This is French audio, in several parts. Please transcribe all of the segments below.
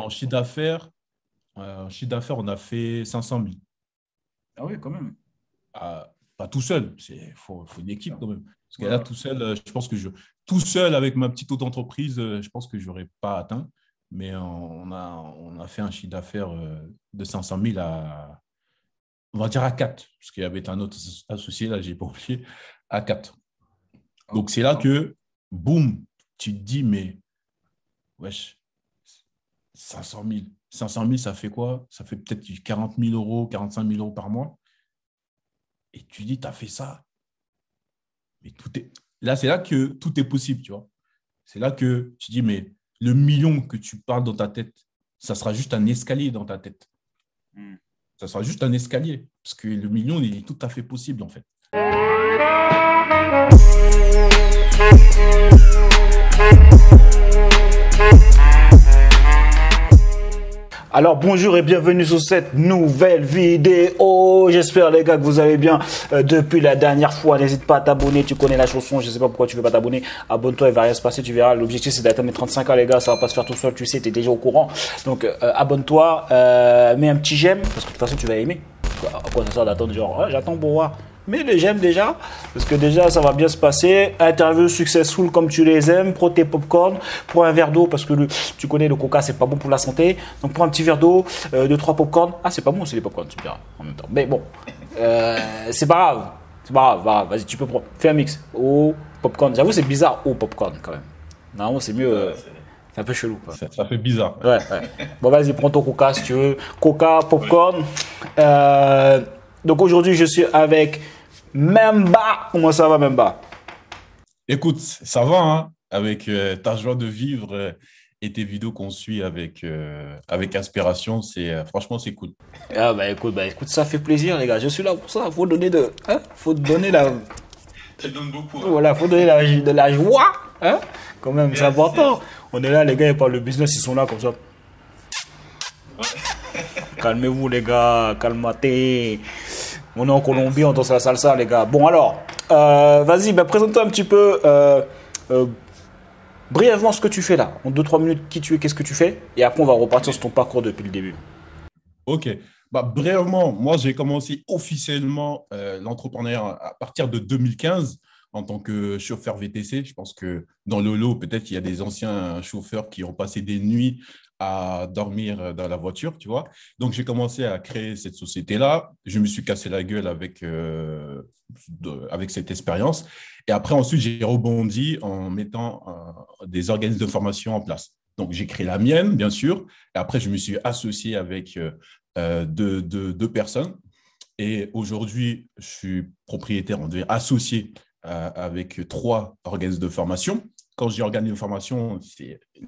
En chiffre d'affaires, euh, chiffre d'affaires, on a fait 500 000. Ah oui, quand même. Ah, pas tout seul, il faut, une équipe quand même. Parce que là, tout seul, euh, je pense que je, tout seul avec ma petite auto-entreprise, euh, je pense que je n'aurais pas atteint. Mais on a, on a fait un chiffre d'affaires de 500 000 à, on va dire à 4, parce qu'il y avait un autre associé, là, j'ai pas oublié, à 4. Donc ah, c'est là ah. que, boum, tu te dis, mais, wesh, 500 000. 500 000, ça fait quoi Ça fait peut-être 40 000 euros, 45 000 euros par mois. Et tu dis, tu as fait ça. Mais tout est... Là, c'est là que tout est possible, tu vois. C'est là que tu dis, mais le million que tu parles dans ta tête, ça sera juste un escalier dans ta tête. Hmm. Ça sera juste un escalier. Parce que le million, il est tout à fait possible, en fait. Alors bonjour et bienvenue sur cette nouvelle vidéo. J'espère les gars que vous allez bien euh, depuis la dernière fois. N'hésite pas à t'abonner, tu connais la chanson, je sais pas pourquoi tu veux pas t'abonner. Abonne-toi, il va rien se passer, tu verras. L'objectif c'est d'atteindre les 35 ans les gars, ça va pas se faire tout seul, tu sais, tu es déjà au courant. Donc euh, euh, abonne-toi, mets un petit j'aime parce que de toute façon tu vas aimer. quoi ça sert d'attendre genre j'attends pour voir mais les j'aime déjà parce que déjà ça va bien se passer. Interview successful comme tu les aimes. Prends tes popcorn, pour un verre d'eau parce que le, tu connais le coca, c'est pas bon pour la santé. Donc prends un petit verre d'eau, euh, deux trois popcorn. Ah c'est pas bon, c'est les popcorn, c'est bien en même temps. Mais bon, euh, c'est pas grave, c'est pas grave. Vas-y, tu peux prendre. un mix. oh, popcorn. J'avoue c'est bizarre oh, popcorn quand même. Normalement c'est mieux. Euh, c'est un peu chelou. Quoi. Ça, fait bizarre. Ouais, ouais. Bon, vas-y, prends ton coca si tu veux. Coca, popcorn. Euh, donc aujourd'hui, je suis avec Memba. Comment ça va, Memba Écoute, ça va, hein avec euh, ta joie de vivre euh, et tes vidéos qu'on suit avec, euh, avec inspiration. C'est, franchement, c'est cool. Ah bah écoute, bah écoute, ça fait plaisir, les gars. Je suis là pour ça. Faut donner de... Hein faut donner la... beaucoup. Hein. Voilà, faut donner de la joie. Hein. Quand même, c'est important. On est là, les gars, ils parlent le business, ils sont là comme ça. Calmez-vous, les gars. Calmatez. On est en Colombie, on danse la salsa, les gars. Bon, alors, euh, vas-y, bah, présente-toi un petit peu euh, euh, brièvement ce que tu fais là. En 2-3 minutes, qui tu es, qu'est-ce que tu fais. Et après, on va repartir sur ton parcours depuis le début. Ok. Bah, brièvement, moi, j'ai commencé officiellement l'entrepreneuriat à partir de 2015 en tant que chauffeur VTC. Je pense que dans lot, peut-être il y a des anciens chauffeurs qui ont passé des nuits à dormir euh, dans la voiture, tu vois. Donc, j'ai commencé à créer cette société-là. Je me suis cassé la gueule avec, euh, avec cette expérience. Et après, ensuite, j'ai rebondi en mettant euh, des organismes de formation en place. Donc, j'ai créé la mienne, bien sûr. Et après, je me suis associé avec deux, personnes. Et aujourd'hui, je suis propriétaire, on associé avec trois organismes de formation quand organisé une formation,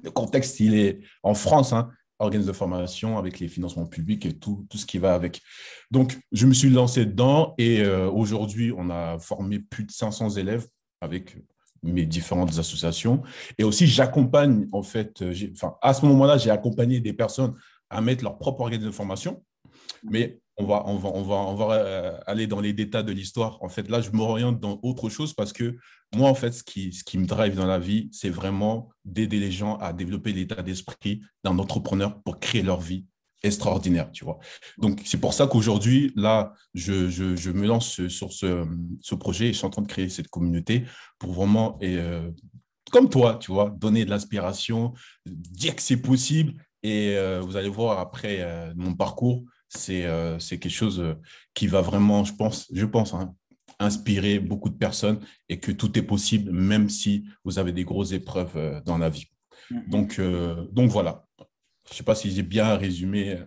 le contexte, il est en France, hein, organisme de formation avec les financements publics et tout, ce qui va avec. Donc, je me suis lancé dedans et euh, aujourd'hui, on a formé plus de 500 élèves avec mes différentes associations. Et aussi, j'accompagne, en fait, euh, enfin, à ce moment-là, j'ai accompagné des personnes à mettre leur propre organisme de formation. Mais on va, on va, on va, va euh, aller dans les détails de l'histoire. En fait, là, je m'oriente dans autre chose parce que moi, en fait, ce qui, ce qui me drive dans la vie, c'est vraiment d'aider les gens à développer l'état d'esprit d'un entrepreneur pour créer leur vie extraordinaire, tu vois. Donc, c'est pour ça qu'aujourd'hui, là, je, me lance sur ce, projet et je suis en train de créer cette communauté pour vraiment, euh, comme toi, tu vois, donner de l'inspiration, dire que c'est possible. Et euh, vous allez voir après mon parcours, euh, c'est quelque chose euh, qui va vraiment, je pense, je pense hein, inspirer beaucoup de personnes et que tout est possible, même si vous avez des grosses épreuves euh, dans la vie. Mhm. Donc, donc voilà. Je ne sais pas si j'ai bien résumé.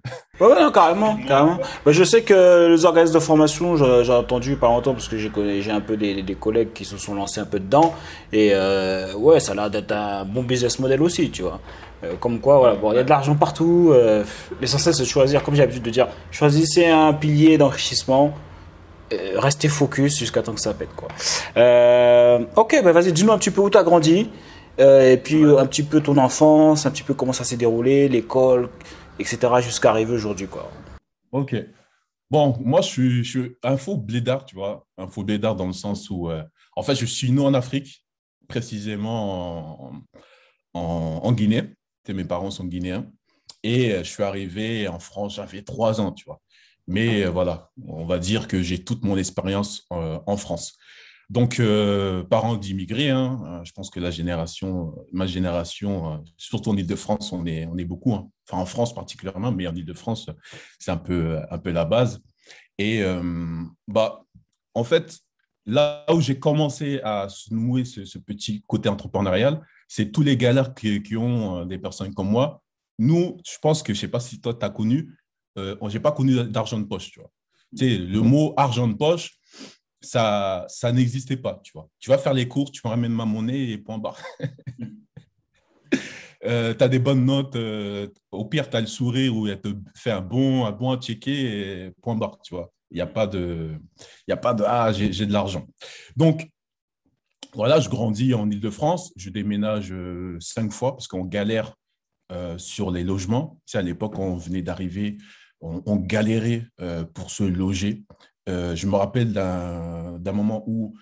Oui, carrément, carrément. Bah, je sais que les organismes de formation, j'ai entendu pas longtemps parce que j'ai un peu des, des, collègues qui se sont lancés un peu dedans. Et euh, ouais, ça a l'air d'être un bon business model aussi, tu vois. Euh, comme quoi, voilà, il y a de l'argent partout. Euh, L'essentiel, c'est de choisir, comme j'ai l'habitude de dire, choisissez un pilier d'enrichissement. Euh, restez focus jusqu'à temps que ça pète. Quoi. Euh, ok, bah vas-y, dis-nous un petit peu où tu as grandi. Euh, et puis un petit peu ton enfance, un petit peu comment ça s'est déroulé, l'école, etc. jusqu'à arriver aujourd'hui. quoi. Ok. Bon, moi, je suis, je un faux blédard, tu vois. Un faux blédard dans le sens où, en fait, je suis né en Afrique, précisément en Guinée mes parents sont guinéens. Et euh, je suis arrivé en France, j'avais trois ans, tu vois. Mais euh, voilà, on va dire que j'ai toute mon expérience euh, en France. Donc, parents d'immigrés, hein, je pense que la génération, ma génération, surtout en Ile-de-France, on est, on est beaucoup, hein. enfin en France particulièrement, mais en Ile-de-France, c'est un peu, un peu la base. Et bah, en fait, là où j'ai commencé à nouer ce petit côté entrepreneurial, c'est tous les galères qui, ont euh, des personnes comme moi. Nous, je pense que, je ne sais pas si toi, tu as connu, euh, je pas connu d'argent de poche, tu vois. Tu le mhm. mot argent de poche, ça, ça n'existait pas, tu vois. Tu vas faire les cours, tu me ramènes ma monnaie et point barre. Euh, tu as des bonnes notes, euh, au pire, tu as le sourire ou elle te fait un bon, un bon à checker et point barre, tu vois. Il n'y a pas de, il a pas de, ah, j'ai de l'argent. Donc, voilà, je grandis en Ile-de-France, je déménage euh, cinq fois parce qu'on galère euh, sur les logements. Tu à l'époque, on venait d'arriver, on, galérait euh, pour se loger. je me rappelle d'un moment où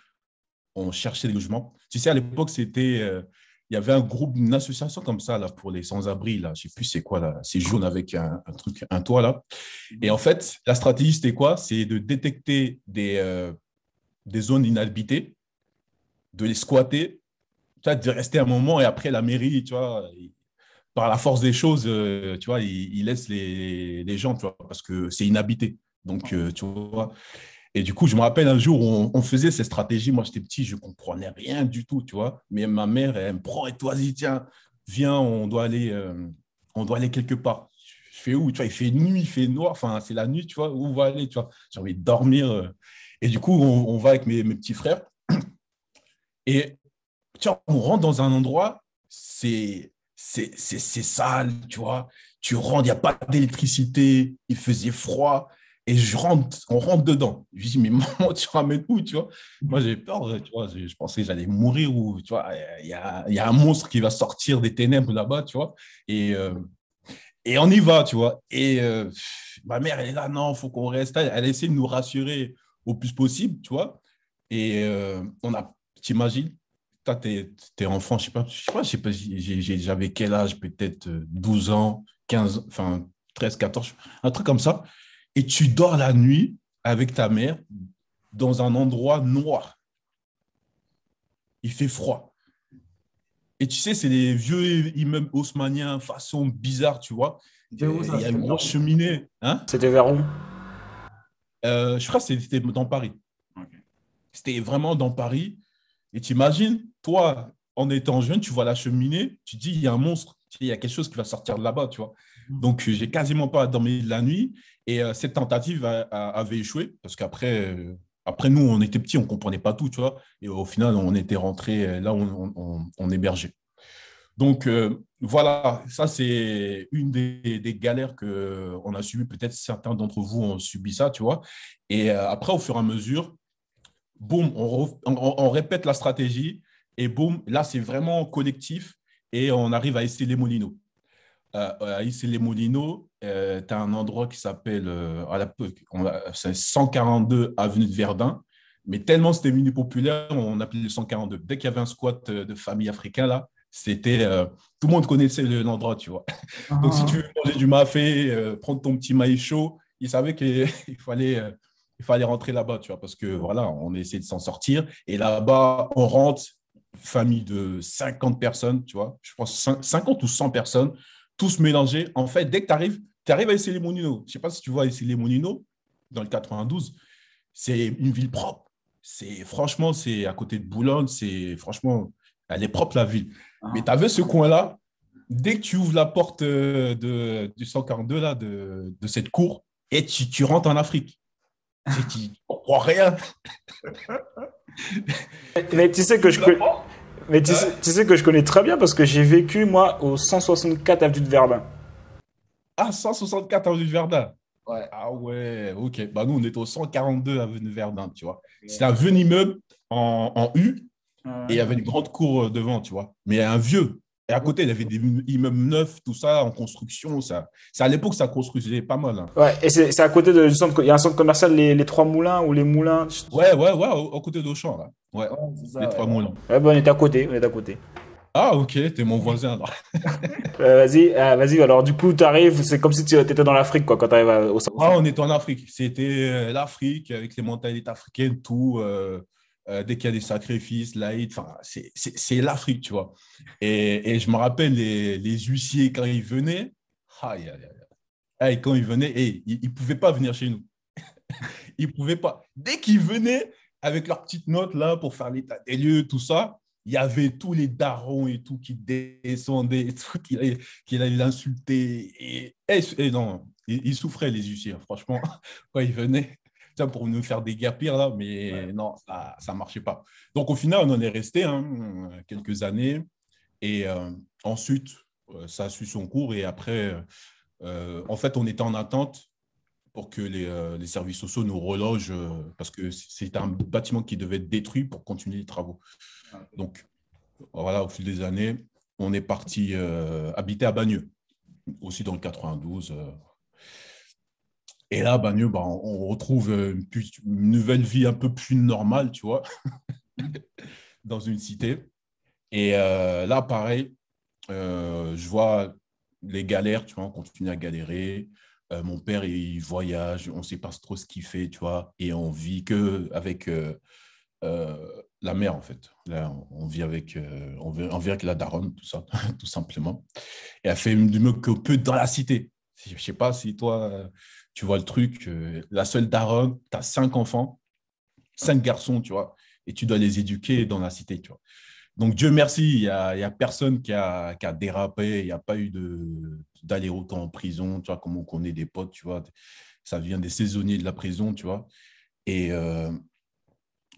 on cherchait des logements. Tu sais, à l'époque, c'était il y avait un groupe, une association comme ça là pour les sans-abri là, je sais plus c'est quoi là, c'est jaune avec un, truc, un toit là. Et en fait, la stratégie c'était quoi C'est de détecter des des zones inhabitées de les squatter, de rester un moment et après la mairie, tu vois, par la force des choses, euh, tu vois, il, laisse les, gens, tu vois, parce que c'est inhabité. Donc, euh, tu Et du coup, je me rappelle un jour, on, on faisait cette stratégies. Moi, j'étais petit, je comprenais rien du tout, tu vois. Mais ma mère, elle me prend et toi, tiens, viens, on doit aller, euh, on doit aller quelque part. Je fais où, tu vois, il fait nuit, il fait noir. Enfin, c'est la nuit, tu vois, où on va aller, tu vois. J'ai envie de dormir. Et du coup, on, va avec mes petits frères. Et tu vois, on rentre dans un endroit, c'est c'est sale, tu vois. Tu rentres, il n'y a pas d'électricité, il faisait froid. Et je rentre, on rentre dedans. Je dis, mais maman, tu ramènes où, tu vois Moi, j'ai peur, tu vois. Je, pensais que j'allais mourir ou, tu vois, il y a, un monstre qui va sortir des ténèbres là-bas, tu vois. Et, euh, et on y va, tu vois. Et euh, ma mère, elle est là, non, il faut qu'on reste. Elle, elle essaie de nous rassurer au plus possible, tu vois. Et euh, on a t'imagines imagines, t'es es enfant, je sais pas, je sais pas, j'avais quel âge Peut-être 12 euh, ans, 15, enfin 13, 14, un truc comme ça. Et tu dors la nuit avec ta mère dans un endroit noir. Il fait froid. Et tu sais, c'est les vieux immeubles haussmanniens, façon bizarre, tu vois. Il y a une grosse cheminée. Hein c'était vers où euh, Je crois que c'était dans Paris. C'était vraiment dans Paris. Et tu imagines, toi, en étant jeune, tu vois la cheminée, tu dis, il y a un monstre, il y a quelque chose qui va sortir de là-bas, tu vois. Mm. Donc, euh, j'ai quasiment pas dormi de la nuit. Et euh, cette tentative avait échoué, parce qu'après, euh, après nous, on était petits, on comprenait pas tout, tu vois. Et au final, on était rentrés là où on, on, hébergeait. Donc, voilà, ça, c'est une des, des galères qu'on a subies. Peut-être certains d'entre vous ont subi ça, tu vois. Et après, au fur et à mesure, boum, on, répète la stratégie et boum, là, c'est vraiment collectif et on arrive à essayer les Molinos. Euh, à essayer les euh, tu as un endroit qui s'appelle 142 euh, Avenue de Verdun, mais tellement c'était mini populaire, on appelait le 142. Dès qu'il y avait un squat de famille africaine, là, c'était tout le monde connaissait l'endroit, tu vois. Donc, si ah. tu veux manger du mafé, prendre ton petit maïs chaud, ils savaient qu'il fallait il fallait rentrer là-bas, tu vois, parce que voilà, on essaie de s'en sortir. Et là-bas, on rentre, famille de 50 personnes, tu vois, je pense 50 ou 100 personnes, tous mélangés. En fait, dès que tu arrives, tu arrives à les Monino. Je ne sais pas si tu vois les Monino, dans le 92, c'est une ville propre. C'est franchement, c'est à côté de Boulogne, c'est franchement, elle est propre la ville. Ah. Mais tu avais ce coin-là, dès que tu ouvres la porte euh, de, du 142 là, de, cette cour, et tu, tu rentres en Afrique. C'est qu'il ne rien. Mais tu sais que je. Mais hein tu, sais, que je connais très bien parce que j'ai vécu, moi, au 164 avenue de Verdun. Ah, 164 avenue de Verdun ouais. Ah ouais, ok. Bah, nous, on est au 142 avenue de Verdun, tu vois. C'est un vieux immeuble en, U et il y avait une grande cour euh, devant, tu vois. Mais un vieux, et à côté, il y avait des immeubles neufs, tout ça, en construction. Ça, c'est à l'époque, ça construisait pas mal. Hein. Ouais, et c'est à côté du centre, il y a un centre commercial, les, Trois Moulins ou les Moulins. Ouais, ouais, ouais, au côté d'Auchan, là. Ouais, les Trois Moulins. Ouais, ben, on est à côté, on est à côté. Ah, ok, t'es mon voisin, vas-y, euh, vas-y, alors du coup, t'arrives, c'est comme si tu étais dans l'Afrique, quoi, quand t'arrives au centre. Ouais, ah, on était en Afrique. C'était euh, l'Afrique, avec les mentalités africaines, tout. Euh, euh, dès qu'il y a des sacrifices, l'Aïd, c'est l'Afrique, tu vois. Et, je me rappelle les, huissiers quand ils venaient, quand ils venaient, ils ne pouvaient pas venir chez nous. ils ne pouvaient pas. Dès qu'ils venaient, avec leurs petites notes là pour faire l'état des lieux, tout ça, il y avait tous les darons et tout qui descendaient, qui, allaient l'insulter. Et, non, ils, souffraient, les huissiers, hein, franchement, quand ils venaient pour nous faire pires là, mais non, ça marchait pas. Donc, au final, on en est resté hein, quelques années. Et euh, ensuite, euh, ça a su son cours. Et après, euh, en fait, on était en attente pour que les, les services sociaux nous relogent, parce que c'est un bâtiment qui devait être détruit pour continuer les travaux. Ah. Donc, voilà, au fil des années, on est parti habiter à Bagneux, aussi dans le 92. Et là, ben on retrouve euh, une, une, nouvelle vie un peu plus normale, tu vois, dans une cité. Et euh, là, pareil, euh, je vois les galères, tu vois, on continue à galérer. mon père, il voyage, on ne sait pas trop ce qu'il fait, tu vois, et on vit que avec la mère, en fait. Là, on vit avec, on avec la daronne, tout ça, tout simplement. Et elle fait du mieux que peu dans la cité. Je ne sais pas si toi tu vois le truc, euh, la seule daronne, tu as cinq enfants, cinq garçons, tu vois, et tu dois les éduquer dans la cité, tu vois. Donc, Dieu merci, il n'y a, personne qui a, qui dérapé, il n'y a pas eu daller autant en prison, tu vois, comme on connaît des potes, tu vois, ça vient des saisonniers de la prison, tu vois. Et euh,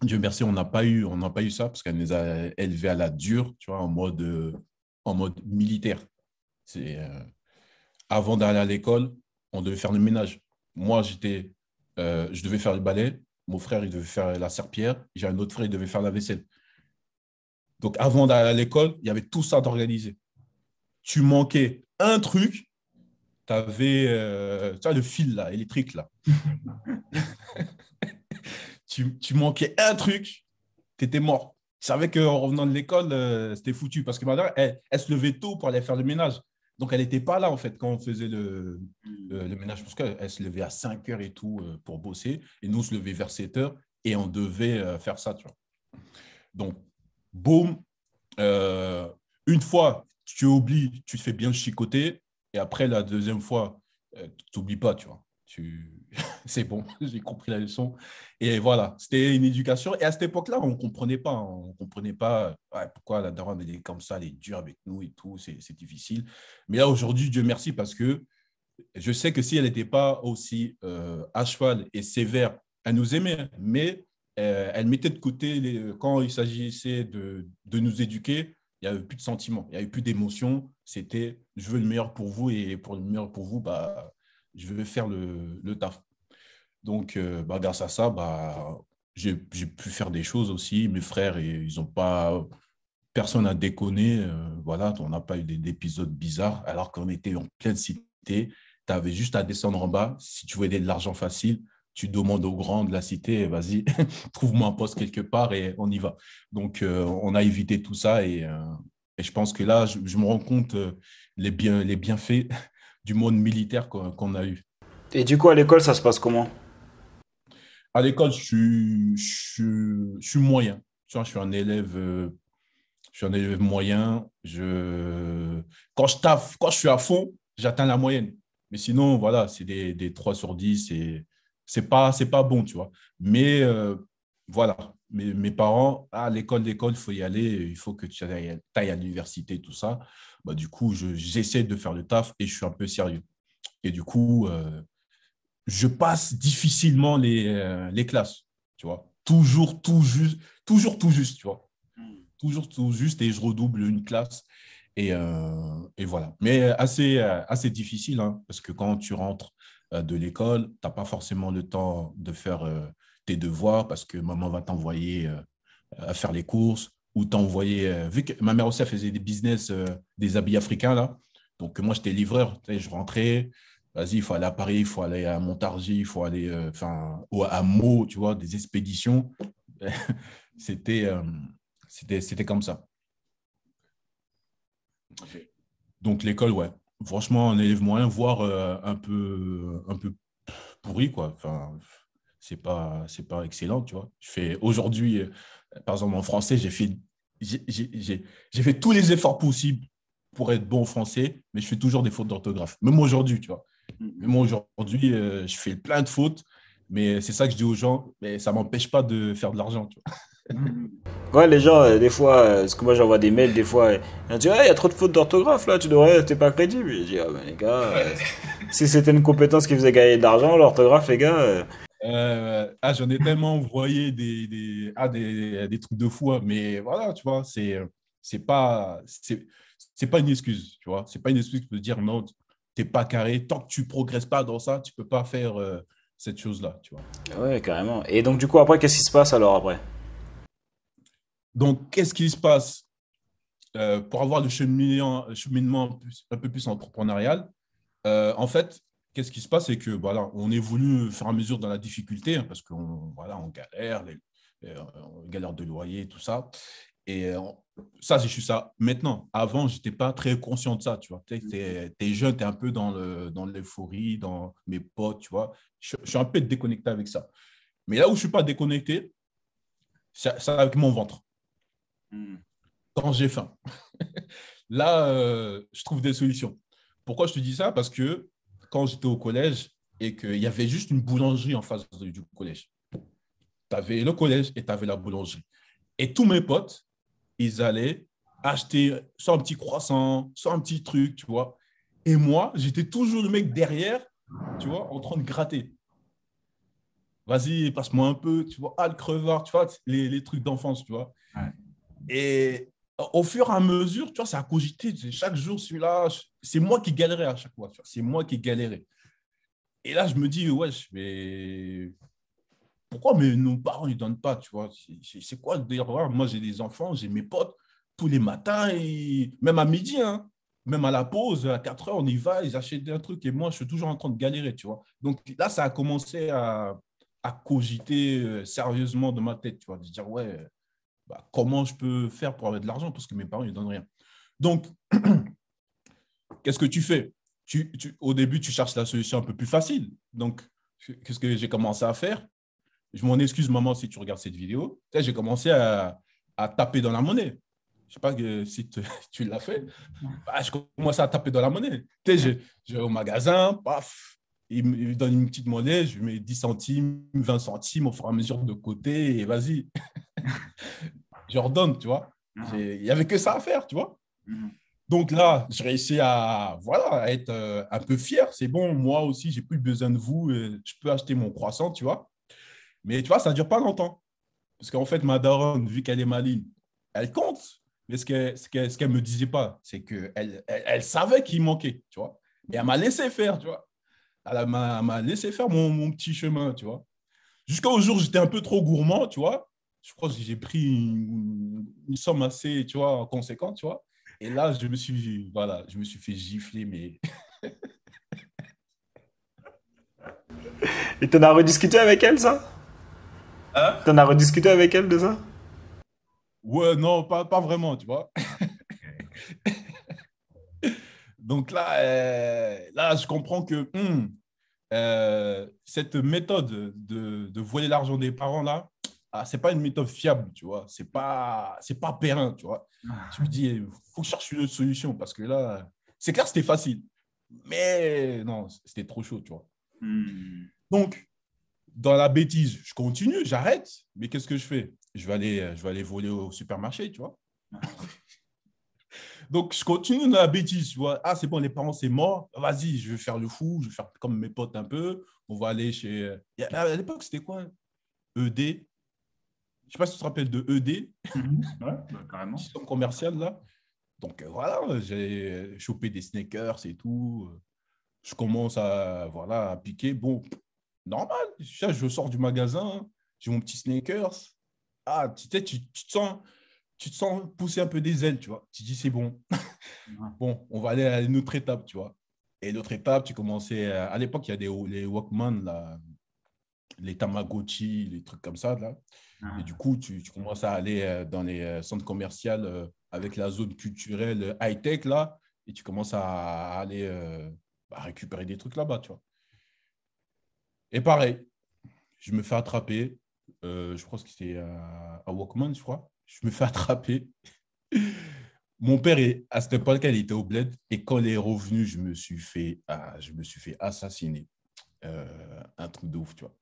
Dieu merci, on n'a pas, eu, pas eu ça parce qu'elle nous a élevés à la dure, tu vois, en mode, euh, en mode militaire. C'est avant d'aller à l'école, on devait faire le ménage. Moi, j'étais, euh, je devais faire le balai, mon frère, il devait faire la serpillère, j'ai un autre frère, il devait faire la vaisselle. Donc, avant d'aller à l'école, il y avait tout ça d'organiser. Tu manquais un truc, euh, tu avais le fil là, électrique là. tu, manquais un truc, tu étais mort. Tu savais qu'en revenant de l'école, euh, c'était foutu parce que ma mère, elle, elle, se levait tôt pour aller faire le ménage. Donc, elle n'était pas là, en fait, quand on faisait le, hmm. ménage, parce qu'elle se levait à 5 heures et tout euh, pour bosser, et nous, on se levait vers 7 heures, et on devait euh, faire ça, tu vois. Donc, boum, euh, une fois, tu oublies, tu te fais bien chicoter, et après, la deuxième fois, tu n'oublies pas, tu vois tu... c'est bon, j'ai compris la leçon. Et voilà, c'était une éducation. Et à cette époque-là, on ne comprenait pas. Hein. On ne comprenait pas pourquoi la daronne, elle est comme ça, elle est dure avec nous et tout, c'est difficile. Mais là, aujourd'hui, Dieu merci, parce que je sais que si elle n'était pas aussi euh, à cheval et sévère, elle nous aimait, hein. mais euh, elle mettait de côté, quand il s'agissait de, de nous éduquer, il n'y avait plus de sentiments, il n'y avait plus d'émotions. C'était je veux le meilleur pour vous et pour le meilleur pour vous, bah, je vais faire le, taf. Donc, euh, bah, grâce à ça, bah, j'ai pu faire des choses aussi. Mes frères, ils n'ont pas. Personne à déconné. Euh, voilà, on n'a pas eu d'épisodes bizarres, alors qu'on était en pleine cité. Tu avais juste à descendre en bas. Si tu voulais de l'argent facile, tu demandes aux grands de la cité, eh, vas-y, trouve-moi un poste quelque part et on y va. Donc, euh, on a évité tout ça et, je pense que là, je, me rends compte les, les bienfaits du monde militaire qu'on a eu. Et du coup, à l'école, ça se passe comment À l'école, je, suis moyen. je suis un élève, euh, je suis un élève moyen. Je, quand, je quand je suis à fond, j'atteins la moyenne. Mais sinon, voilà, c'est des, des, 3 sur 10 Ce c'est pas, pas bon, tu vois. Mais euh, voilà, mes, parents, à l'école, l'école, il faut y aller, il faut que tu ailles, ailles à l'université, tout ça. Bah, du coup, j'essaie de faire le taf et je suis un peu sérieux. Et du coup, euh, je passe difficilement euh, les, classes, tu vois. Toujours tout juste, toujours tout juste, tu vois. Toujours tout juste et je redouble une classe. Et, euh, voilà. Mais assez, assez difficile, hein, parce que quand tu rentres de l'école, tu n'as pas forcément le temps de faire tes devoirs parce que maman va t'envoyer à faire les courses, où envoyé euh, vu que ma mère aussi faisait des business, euh, des habits africains là, donc moi j'étais livreur, je rentrais, vas-y, il faut aller à Paris, il faut aller à Montargis, il faut aller euh, enfin à Meaux, tu vois, des expéditions. c'était, c'était, c'était comme ça. Donc l'école, ouais. Franchement, un élève moyen, voire un peu un peu pourri, quoi. Enfin, c'est pas c'est pas excellent, tu vois. Je fais aujourd'hui, par exemple, en français, j'ai fait, j'ai fait tous les efforts possibles pour être bon en français, mais je fais toujours des fautes d'orthographe. Même aujourd'hui, tu vois. Mm-hmm. Même aujourd'hui, euh, je fais plein de fautes, mais c'est ça que je dis aux gens, mais ça m'empêche pas de faire de l'argent, tu vois. Mm-hmm. Ouais, les gens, euh, des fois, euh, parce que moi j'envoie des mails, des fois, ils disent «Eh, il y a trop de fautes d'orthographe là, tu devrais, t'es pas crédible. Je dis «Ah, les gars, si c'était une compétence qui faisait gagner de l'argent, l'orthographe, les gars, euh, ah, j'en ai tellement envoyé des, des, ah, trucs de fou, hein. mais voilà, tu vois, c'est c'est pas c'est pas une excuse, tu vois, c'est pas une excuse de dire non, t'es pas carré, tant que tu progresses pas dans ça, tu peux pas faire euh, cette chose-là, tu vois. Ouais, carrément. Et donc du coup après, qu'est-ce qui se passe alors après Donc qu'est-ce qui se passe euh, pour avoir le cheminement un peu plus entrepreneurial En fait, qu'est-ce qui se passe C'est que voilà, on est voulu faire à mesure dans la difficulté, hein, parce qu'on voilà, on galère, les, on galère de loyer, tout ça. Et euh, ça, je suis ça maintenant. Avant, je n'étais pas très conscient de ça, tu vois. Tu es, mhm. jeune, tu es un peu dans l'euphorie, le, dans, dans mes potes, tu vois. Je, suis un peu déconnecté avec ça. Mais là où je ne suis pas déconnecté, c'est avec mon ventre. Mhm. Quand j'ai faim. là, euh, je trouve des solutions. Pourquoi je te dis ça Parce que quand j'étais au collège et qu'il y avait juste une boulangerie en face du collège. Tu avais le collège et tu avais la boulangerie. Et tous mes potes, ils allaient acheter soit un petit croissant, soit un petit truc, tu vois. Et moi, j'étais toujours le mec derrière, tu vois, en train de gratter. Vas-y, passe-moi un peu, tu vois. à ah, le crevard, tu vois, les, trucs d'enfance, tu vois. Et, au fur et à mesure, tu vois, ça a cogité. Chaque jour, celui-là, c'est moi qui galérais à chaque fois. C'est moi qui galérais. Et là, je me dis, ouais, mais pourquoi mais nos parents ne donnent pas, tu vois C'est quoi d'ailleurs Moi, j'ai des enfants, j'ai mes potes tous les matins, et même à midi, hein, même à la pause, à 4 heures, on y va, ils achètent un truc et moi, je suis toujours en train de galérer, tu vois. Donc là, ça a commencé à, à cogiter euh, sérieusement dans ma tête, tu vois, de dire, ouais bah, comment je peux faire pour avoir de l'argent parce que mes parents ne donnent rien. Donc, qu'est-ce que tu fais tu, Au début, tu cherches la solution un peu plus facile. Donc, qu'est-ce que j'ai commencé à faire Je m'en excuse, maman, si tu regardes cette vidéo. J'ai commencé à, taper dans la monnaie. Je ne sais pas que, si tu l'as fait. Bah, je commence à taper dans la monnaie. Je, je vais au magasin, paf, il me donne une petite monnaie, je mets 10 centimes, 20 centimes au fur et à mesure de côté, et vas-y. Jordan, tu vois. Ah. Il n'y avait que ça à faire, tu vois. Mhm. Donc là, je réussi à, voilà, être euh, un peu fier. C'est bon, moi aussi, j'ai plus besoin de vous. je peux acheter mon croissant, tu vois. Mais tu vois, ça ne dure pas longtemps. Parce qu'en fait, ma daronne, vu qu'elle est maligne, elle compte. Mais ce qu'elle ce ne me disait pas, c'est qu'elle elle, savait qu'il manquait, tu vois. Et elle m'a laissé faire, tu vois. Elle m'a laissé faire mon, mon, petit chemin, tu vois. Jusqu'au jour où j'étais un peu trop gourmand, tu vois je crois que j'ai pris une, somme assez, tu vois, conséquente, tu vois. Et là, je me suis, voilà, je me suis fait gifler, mais... Et en as rediscuté avec elle, ça Hein T'en as rediscuté avec elle de ça Ouais, non, pas, pas vraiment, tu vois. Donc là, euh, là, je comprends que hmm, euh, cette méthode de, de voler l'argent des parents, là, ah, c'est pas une méthode fiable, tu vois. C'est pas, c'est pas périn, tu vois. Je me dis, faut chercher une autre solution parce que là, c'est clair, c'était facile, mais non, c'était trop chaud, tu vois. Hmm. Donc, dans la bêtise, je continue, j'arrête, mais qu'est-ce que je fais Je vais aller, je vais aller voler au supermarché, tu vois. Donc, je continue dans la bêtise, tu vois. Ah, c'est bon, les parents, c'est mort. Vas-y, je vais faire le fou, je vais faire comme mes potes un peu. On va aller chez. Euh, à l'époque, c'était quoi ED je sais pas si tu te rappelles de ED. Mhm. Ouais, bah, carrément. Système commercial, là. Donc euh, voilà, j'ai chopé des sneakers et tout. Je commence à, voilà, à piquer. Bon, normal. Je, je sors du magasin, hein. j'ai mon petit sneakers. Ah, tu, tu, te sens, tu te sens pousser un peu des ailes, tu vois. Tu dis, c'est bon. bon, on va aller à une autre étape, tu vois. Et notre étape, tu commençais. Euh, à, l'époque, il y a des, les Walkman, là, les Tamagotchi, les trucs comme ça, là. Et ah. du coup, tu, commences à aller euh, dans les euh, centres commerciaux euh, avec la zone culturelle high-tech, là, et tu commences à aller récupérer des trucs là-bas, tu vois. Et pareil, je me fais attraper. je crois que c'était à, Walkman, je crois. Je me fais attraper. Mon père, est, à cette époque, il était au bled. Et quand il est revenu, je me suis fait, ah, je me suis fait assassiner. un truc de ouf, tu vois.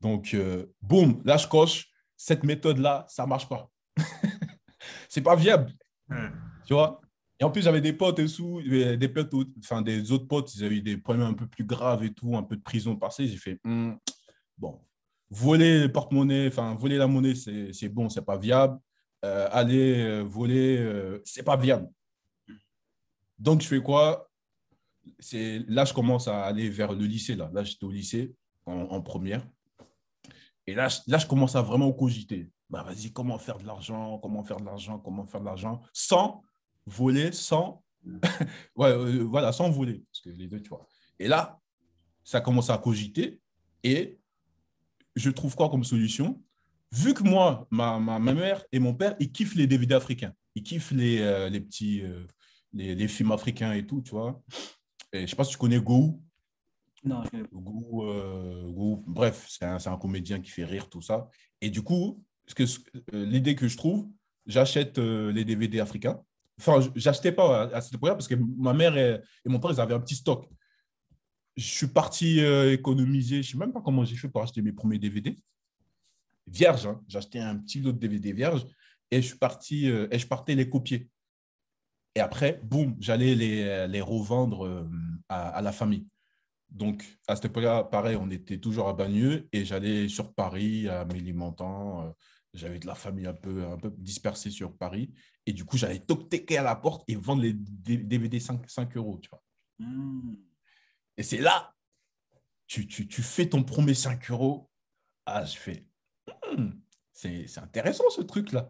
Donc, euh, boum, là, je coche, cette méthode-là, ça ne marche pas. c'est pas viable. Tu vois Et en plus, j'avais des potes et euh, des potes, enfin, des autres potes, ils avaient eu des problèmes un peu plus graves et tout, un peu de prison passée. J'ai fait, hmm, bon, voler le porte-monnaie, enfin, voler la monnaie, c'est bon, c'est pas viable. Euh, aller voler, ce c'est pas viable. Donc, je fais quoi Là, je commence à aller vers le lycée. Là, là j'étais au lycée en première. Et là, je commence à vraiment cogiter. Bah, vas-y, comment faire de l'argent, comment faire de l'argent, comment faire de l'argent, sans voler, sans. Euh, voilà, sans voler. que les deux, Et là, ça commence à cogiter. Et je trouve quoi comme solution Vu que moi, ma, ma, mère et mon père, ils kiffent les DVD africains. Ils kiffent les, euh, petits. Euh, les, films africains et tout, tu vois. Et je sais pas si tu connais Go non, euh, bref, c'est un, comédien qui fait rire tout ça. Et du coup, euh, l'idée que je trouve, j'achète euh, les DVD africains. Enfin, j'achetais pas à, cette époque parce que ma mère et, mon père, ils avaient un petit stock. Je suis parti économiser, je sais même pas comment j'ai fait pour acheter mes premiers DVD. Vierge, hein. j'achetais un petit lot de DVD vierge et je suis parti et je partais les copier. Et après, boum, j'allais les, revendre à la famille. Donc, à cette époque-là, pareil, on était toujours à Bagneux et j'allais sur Paris, à Mélimentan. Euh, j'avais de la famille un peu, dispersée sur Paris. Et du coup, j'allais toquer à la porte et vendre les DVD 5, euros, tu vois. Hmm. Et c'est là, tu, fais ton premier 5 euros. Ah, je fais, hmm, c'est intéressant ce truc-là.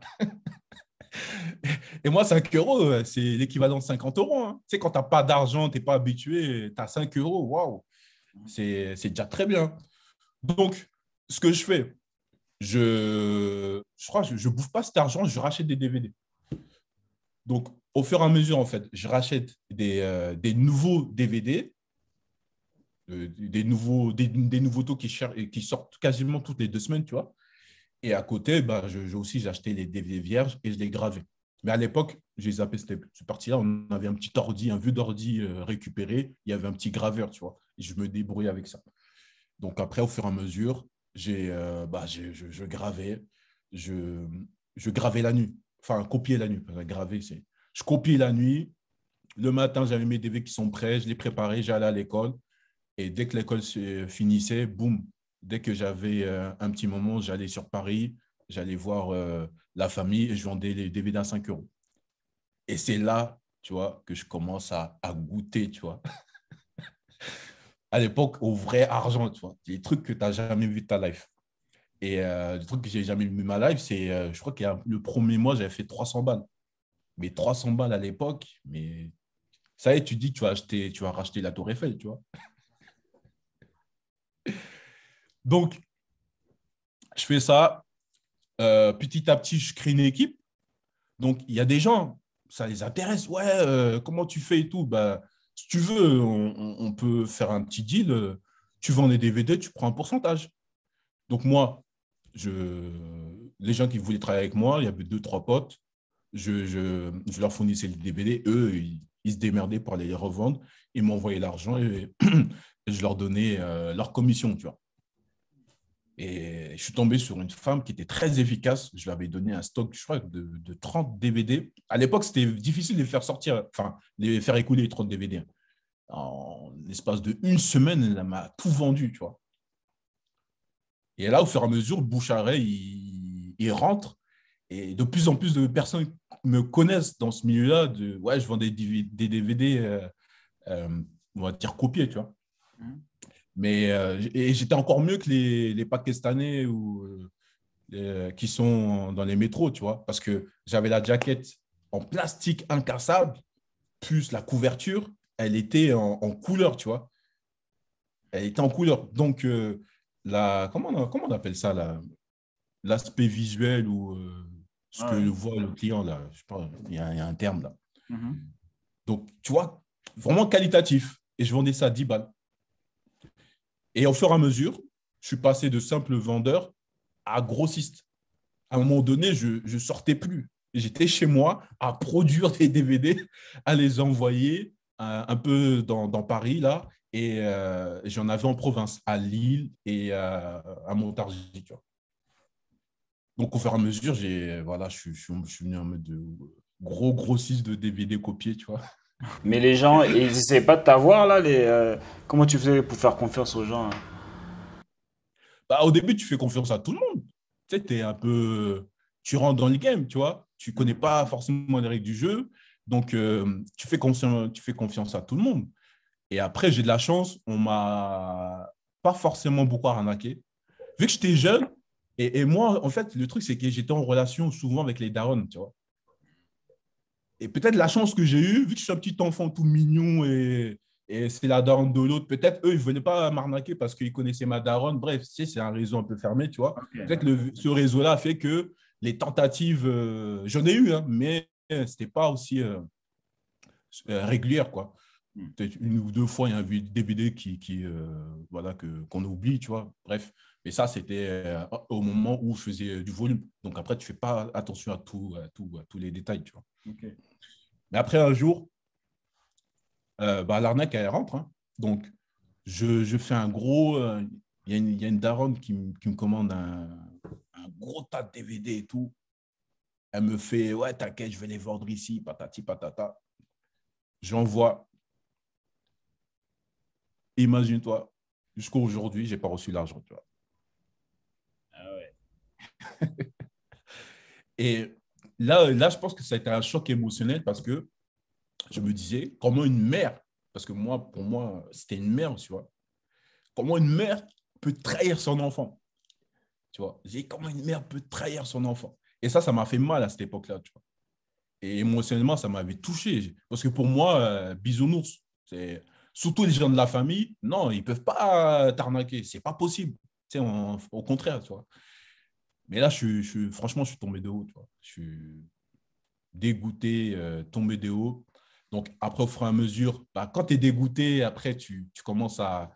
Et moi, 5 euros, euh, c'est l'équivalent de 50 euros. Hein. Tu sais, quand tu n'as pas d'argent, tu n'es pas habitué, tu as 5 euros, waouh c'est déjà très bien. Donc, ce que je fais, je, je crois je ne bouffe pas cet argent, je rachète des DVD. Donc, au fur et à mesure, en fait, je rachète des, nouveaux euh, DVD, des, nouveaux, euh, des, nouveaux taux qui, qui sortent quasiment toutes les deux semaines, tu vois. Et à côté, bah, je, aussi, j'ai acheté les DVD vierges et je les gravais. Mais à l'époque, j'ai zappé cette, cette partie-là. On avait un petit ordi, un vieux d'ordi euh, récupéré. Il y avait un petit graveur, tu vois je me débrouille avec ça. Donc après, au fur et à mesure, j'ai, euh, bah, je, je, gravais, je, gravais la nuit. Enfin, copier la nuit, c'est... Je copiais la nuit. Le matin, j'avais mes DV qui sont prêts, je les préparais, j'allais à l'école. Et dès que l'école finissait, boum, dès que j'avais euh, un petit moment, j'allais sur Paris, j'allais voir euh, la famille et je vendais les DVD à 5 euros. Et c'est là, tu vois, que je commence à, à goûter, tu vois. à l'époque au vrai argent, tu vois, des trucs que tu n'as jamais vu de ta life. Et euh, des trucs que que j'ai jamais vu de ma life, c'est, euh, je crois que le premier mois, j'avais fait 300 balles. Mais 300 balles à l'époque, mais ça y est, tu dis que tu vas, acheter, tu vas racheter la Tour Eiffel, tu vois. Donc, je fais ça. Euh, petit à petit, je crée une équipe. Donc, il y a des gens, ça les intéresse. Ouais, comment tu fais et tout bah, si tu veux, on, peut faire un petit deal. Euh, tu vends les DVD, tu prends un pourcentage. Donc moi, je, les gens qui voulaient travailler avec moi, il y avait deux, trois potes. Je, leur fournissais les DVD. Eux, ils, se démerdaient pour aller les revendre. Ils m'envoyaient l'argent et, je leur donnais euh, leur commission, tu vois. Et je suis tombé sur une femme qui était très efficace. Je lui avais donné un stock, je crois, de, 30 DVD. À l'époque, c'était difficile de les faire sortir, enfin, les faire écouler les 30 DVD. En l'espace de une semaine, elle m'a tout vendu, tu vois. Et là, au fur et à mesure, Boucharet, il, il rentre. Et de plus en plus de personnes me connaissent dans ce milieu-là. De, ouais, je vends des, DVD, euh, euh, on va dire, copiés, tu vois. Mmh. Mais euh, et j'étais encore mieux que les, Pakistanais ou, euh, euh, qui sont dans les métros, tu vois, parce que j'avais la jaquette en plastique incassable, plus la couverture, elle était en, couleur, tu vois. Elle était en couleur. Donc, la, comment, on, comment on appelle ça L'aspect visuel ou ce ah que le voit le client, là, je sais pas, il y, a un terme là. Mm-hmm. Donc, tu vois, vraiment qualitatif. Et je vendais ça à 10 balles. Et au fur et à mesure, je suis passé de simple vendeur à grossiste. À un moment donné, je ne sortais plus. J'étais chez moi à produire des DVD, à les envoyer euh, un, peu dans, Paris, là. Et euh, j'en avais en province, à Lille et euh, à Montargis. Donc, au fur et à mesure, voilà, je, suis venu en mode de gros grossiste de DVD copiés, tu vois. Mais les gens, ils savaient pas de t'avoir là. Euh, comment tu faisais pour faire confiance aux gens hein? bah, Au début, tu fais confiance à tout le monde. Tu un peu. Tu rentres dans le game, tu vois. Tu connais pas forcément les règles du jeu. Donc, euh, tu, fais confiance, tu fais confiance à tout le monde. Et après, j'ai de la chance. On m'a pas forcément beaucoup arnaqué. Vu que j'étais jeune, et, et, moi, en fait, le truc, c'est que j'étais en relation souvent avec les darons, tu vois. Et peut-être la chance que j'ai eue, vu que je suis un petit enfant tout mignon et, c'est la daronne de l'autre, peut-être eux, ils ne venaient pas m'arnaquer parce qu'ils connaissaient ma daronne. Bref, c'est un réseau un peu fermé, tu vois. Peut-être ce réseau-là fait que les tentatives, euh, j'en ai eu, hein, mais n'était pas aussi euh, euh, régulière, quoi. Hmm. Peut-être une ou deux fois, il y a un, des qui, voilà, qu'on oublie, tu vois. Bref, et ça, c'était euh, au moment où je faisais euh, du volume. Donc après, tu fais pas attention à, tout, tous les détails. Tu vois. Mais après, un jour, euh, bah, l'arnaque, elle rentre. Hein. Donc, je, fais un gros. Il y, a une daronne qui, me commande un, gros tas de DVD et tout. Elle me fait Ouais, t'inquiète, je vais les vendre ici, patati patata. J'envoie. Imagine-toi, jusqu'à aujourd'hui, je n'ai pas reçu l'argent. Tu et là, là, je pense que ça a été un choc émotionnel parce que je me disais, comment une mère, parce que moi, pour moi, c'était une mère, tu vois, comment une mère peut trahir son enfant Tu vois, j'ai comment une mère peut trahir son enfant Et ça, ça m'a fait mal à cette époque-là, tu vois. Et émotionnellement, ça m'avait touché. Parce que pour moi, euh, bisounours, c'est surtout les gens de la famille, non, ils ne peuvent pas euh, t'arnaquer. Ce n'est pas possible. au contraire, tu vois. Et là, je, franchement, je suis tombé de haut. Je suis dégoûté, euh, tombé de haut. Donc, après, au fur et à mesure, bah, quand tu es dégoûté, après, tu, tu, commences à.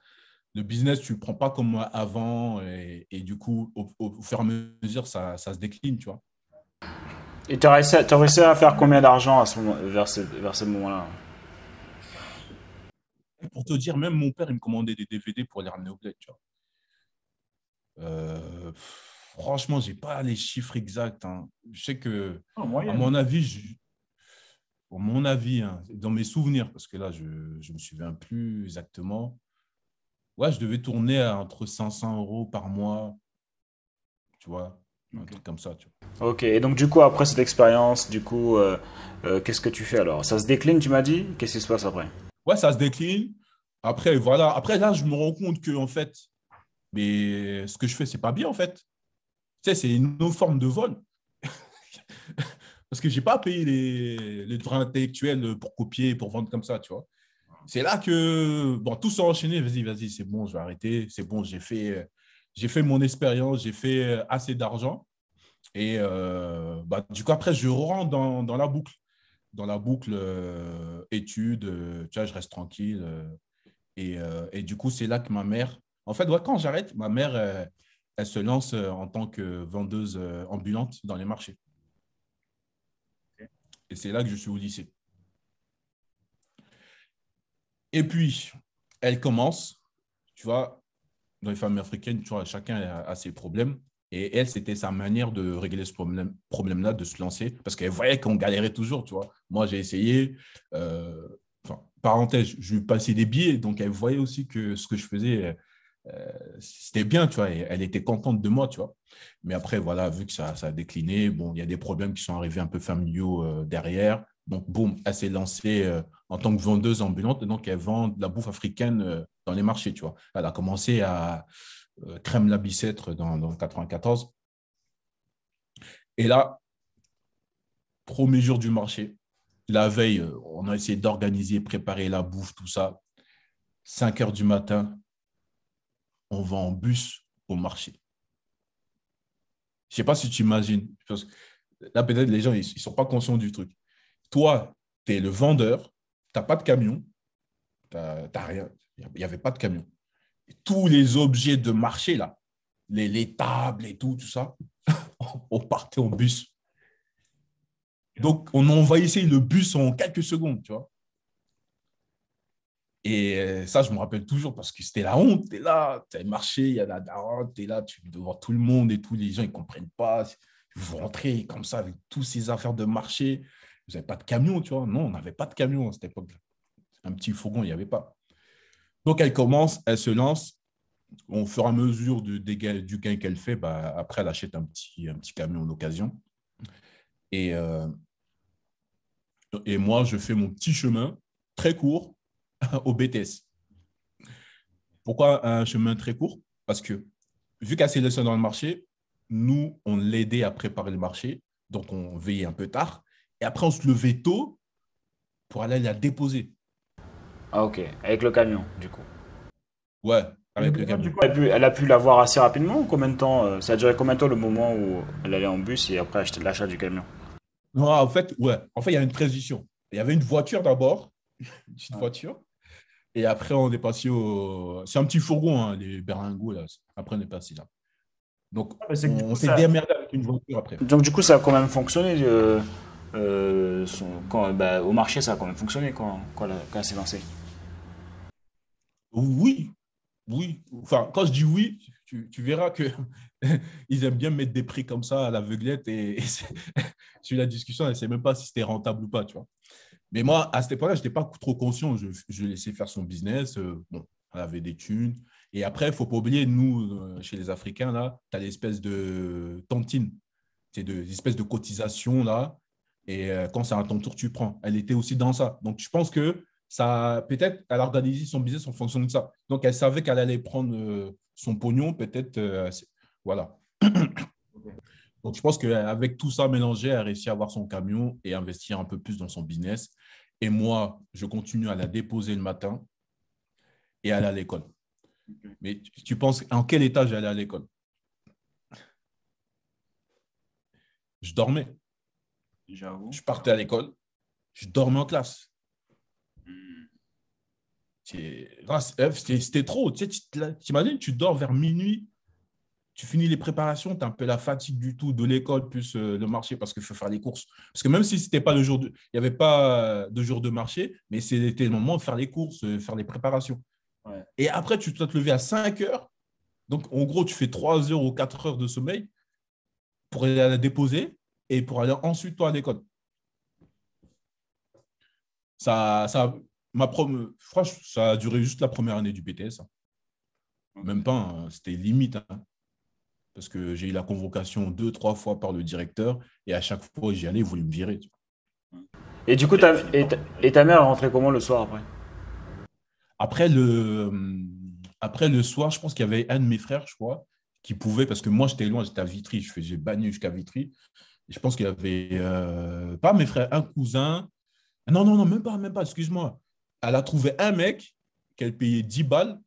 Le business, tu ne prends pas comme avant. Et, du coup, au, fur et à mesure, ça, ça se décline, tu vois. Et tu as, réussi à faire combien d'argent vers ce, vers ce moment-là Pour te dire, même mon père, il me commandait des DVD pour les ramener au bled, tu vois. Euh, franchement, je n'ai pas les chiffres exacts. Hein. Je sais que, à mon avis, mon avis, hein, dans mes souvenirs, parce que là, je ne me souviens plus exactement, ouais, je devais tourner à entre 500 euros par mois, tu vois, un truc comme ça. Ok, et donc du coup, après cette expérience, du coup, euh, euh, qu'est-ce que tu fais alors Ça se décline, tu m'as dit Qu'est-ce qui se passe après Ouais, ça se décline. Après, voilà. Après, là, je me rends compte que, en fait, mais ce que je fais, ce n'est pas bien, en fait. Tu sais, c'est une autre forme de vol. Parce que je n'ai pas payé les, les droits intellectuels pour copier, pour vendre comme ça, tu vois. C'est là que, bon, tout s'est enchaîné. Vas-y, vas-y, c'est bon, je vais arrêter. C'est bon, j'ai fait, fait mon expérience, j'ai fait assez d'argent. Et euh, bah, du coup, après, je rentre dans, la boucle. Dans la boucle euh, études, euh, tu vois, je reste tranquille. Et, du coup, c'est là que ma mère, en fait, quand j'arrête, ma mère, elle se lance euh, en tant que vendeuse euh, ambulante dans les marchés. Et c'est là que je suis au lycée. Et puis, elle commence, tu vois, dans les femmes africaines, tu vois, chacun a, ses problèmes. Et elle, c'était sa manière de régler ce problème-là, de se lancer, parce qu'elle voyait qu'on galérait toujours, tu vois. Moi, j'ai essayé, euh, enfin, parenthèse, je lui passais des billets, donc elle voyait aussi que ce que je faisais, euh, c'était bien, tu vois, elle était contente de moi, tu vois. Mais après, voilà, vu que ça, a décliné, bon, il y a des problèmes qui sont arrivés un peu familiaux euh, derrière. Donc, boum, elle s'est lancée euh, en tant que vendeuse ambulante. Donc, elle vend de la bouffe africaine dans les marchés, tu vois. Elle a commencé à crème la bicêtre dans, dans 94. Et là, premier jour du marché, la veille, on a essayé d'organiser, préparer la bouffe, tout ça. 5 heures du matin, on va en bus au marché. Je ne sais pas si tu imagines, là, peut-être les gens, ils ne sont pas conscients du truc. Toi, tu es le vendeur, tu n'as pas de camion, tu n'as rien. Il n'y avait pas de camion. tous les objets de marché, là, les, les tables et tout, tout ça, on partait en bus. Donc, on envahissait le bus en quelques secondes, tu vois. Et euh, ça, je me rappelle toujours parce que c'était la honte. T'es là, as marché, il y a la daronne, t'es là, tu devant tout le monde et tous les gens, ils comprennent pas. Vous rentrez comme ça avec toutes ces affaires de marché. Vous n'avez pas de camion, tu vois. Non, on n'avait pas de camion à cette époque. là Un petit fourgon, il n'y avait pas. Donc, elle commence, elle se lance. Au fur et à mesure du, gain qu'elle fait, bah, après, elle achète un petit, camion d'occasion. Et, euh, et moi, je fais mon petit chemin très court au BTS. Pourquoi un chemin très court Parce que vu s'est laissée dans le marché, nous, on l'aidait à préparer le marché, donc on veillait un peu tard. Et après, on se levait tôt pour aller la déposer. Ah, ok. Avec le camion, du coup. Ouais, avec le camion. elle, a pu, l'avoir assez rapidement ou combien de temps euh, Ça a duré combien de temps le moment où elle allait en bus et après acheter l'achat du camion Non, en fait, ouais. En fait, il y a une transition. Il y avait une voiture d'abord, une petite voiture. Et après, on est passé au. C'est un petit fourgon, hein, les berlingots. Là. Après, on est passé là. Donc, ah, on, s'est démerdé avec une voiture après. Donc, du coup, ça a quand même fonctionné. Euh, euh, bah, au marché, ça a quand même fonctionné quand, quand, s'est lancée. lancé. Oui. Oui. Enfin, quand je dis oui, tu, tu verras que ils aiment bien mettre des prix comme ça à l'aveuglette. Et, et sur la discussion, elle ne sait même pas si c'était rentable ou pas, tu vois. Mais moi, à cette époque-là, je n'étais pas trop conscient. Je, laissais faire son business. Euh, bon, elle avait des thunes. Et après, il ne faut pas oublier, nous, euh, chez les Africains, là, tu as l'espèce de tantine. C'est de, l'espèce de cotisation, là. Et euh, quand c'est à ton tour, tu prends. Elle était aussi dans ça. Donc, je pense que ça, peut-être, elle a organisé son business en fonction de ça. Donc, elle savait qu'elle allait prendre son pognon, peut-être. voilà. Donc, je pense qu'avec tout ça mélangé, elle a réussi à avoir son camion et investir un peu plus dans son business. Et moi, je continue à la déposer le matin et aller à l'école. Mais tu penses en quel état j'allais à l'école Je dormais. J'avoue. Je partais à l'école. Je dormais en classe. Hmm. C'était trop. Tu imagines, tu dors vers minuit, tu finis les préparations, tu as un peu la fatigue du tout de l'école plus euh, le marché parce qu'il faut faire les courses. Parce que même si c'était pas le jour, il n'y avait pas euh, de jour de marché, mais c'était le moment de faire les courses, euh, faire les préparations. Et après, tu dois te lever à 5 heures. Donc, en gros, tu fais 3 heures ou 4 heures de sommeil pour aller à la déposer et pour aller ensuite, toi, à l'école. Ça, ça, ma Franchement, ça a duré juste la première année du BTS. Hein. Même pas, hein, c'était limite. Hein parce que j'ai eu la convocation deux, trois fois par le directeur, et à chaque fois j'y allais, ils voulaient me virer. Et du coup, ta, et, et, ta mère rentrait comment le soir après après le, hum, après le soir, je pense qu'il y avait un de mes frères, je crois, qui pouvait, parce que moi j'étais loin, j'étais à Vitry, je j'ai banni jusqu'à Vitry. je pense qu'il y avait, euh, pas mes frères, un cousin. Non, non, non, même pas, même pas, excuse-moi. Elle a trouvé un mec qu'elle payait 10 balles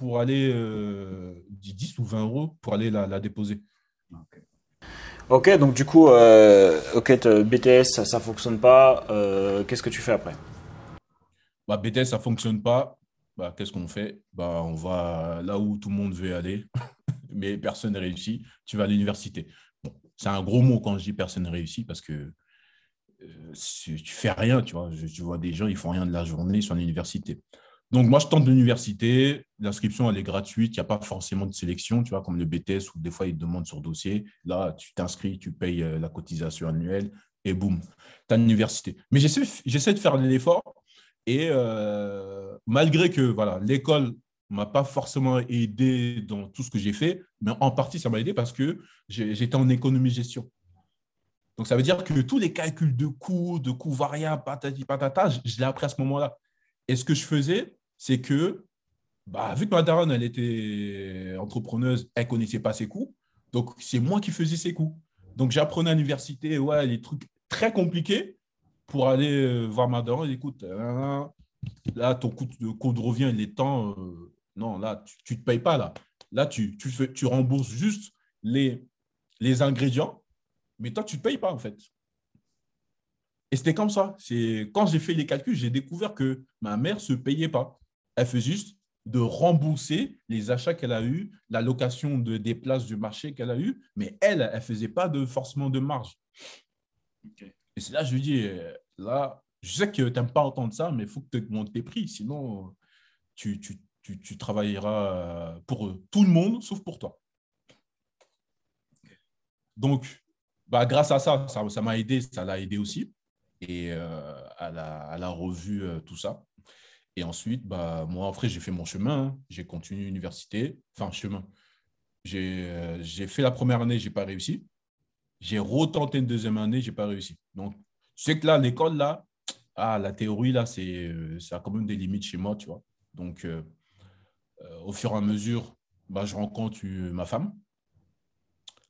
pour aller euh, 10 ou 20 euros pour aller la, déposer. ok, donc du coup, euh, ok, BTS, ça ne fonctionne pas. Euh, qu'est-ce que tu fais après bah, BTS, ça ne fonctionne pas. Bah, qu'est-ce qu'on fait bah, On va là où tout le monde veut aller, mais personne ne réussit. Tu vas à l'université. Bon, c'est un gros mot quand je dis personne réussit parce que euh, tu fais rien, tu vois. tu vois des gens, ils font rien de la journée, sur l'université. Donc, moi, je tente l'université. L'inscription, elle est gratuite. Il n'y a pas forcément de sélection, tu vois, comme le BTS, où des fois, ils te demandent sur dossier. Là, tu t'inscris, tu payes euh, la cotisation annuelle et boum, tu as l'université. Mais j'essaie, de faire l'effort. Et euh, malgré que voilà, l'école ne m'a pas forcément aidé dans tout ce que j'ai fait, mais en partie, ça m'a aidé parce que j'étais en économie-gestion. Donc, ça veut dire que tous les calculs de coûts, de coûts variables, patati patata, je, je l'ai appris à ce moment-là. Et ce que je faisais, c'est que, bah, vu que ma daronne, elle était entrepreneuse, elle connaissait pas ses coûts. Donc, c'est moi qui faisais ses coûts. Donc, j'apprenais à l'université, ouais, les trucs très compliqués pour aller euh, voir ma daronne. Écoute, euh, là, ton coût de, revient, il est temps. Euh, non, là, tu ne te payes pas. Là, là tu, tu rembourses juste les, les ingrédients, mais toi, tu ne te payes pas, en fait. Et c'était comme ça. C'est Quand j'ai fait les calculs, j'ai découvert que ma mère ne se payait pas. Elle fait juste de rembourser les achats qu'elle a eus, la location de, des places du marché qu'elle a eus, mais elle, elle ne faisait pas de, forcément de marge. Et c'est là je lui dis, euh, là, je sais que tu n'aimes pas entendre ça, mais il faut que tu augmentes tes prix, sinon tu, travailleras euh, pour tout le monde, sauf pour toi. Donc, bah, grâce à ça, ça m'a aidé, ça l'a aidé aussi. Et elle, euh, a, revu tout ça. Et ensuite, bah, moi, après, j'ai fait mon chemin. Hein. J'ai continué l'université. Enfin, chemin. J'ai euh, fait la première année, je n'ai pas réussi. J'ai retenté une deuxième année, je n'ai pas réussi. Donc, tu sais que là, l'école, là, ah, la théorie, là, c'est, euh, ça a quand même des limites chez moi, tu vois. Donc, euh, au fur et à mesure, bah, je rencontre ma femme.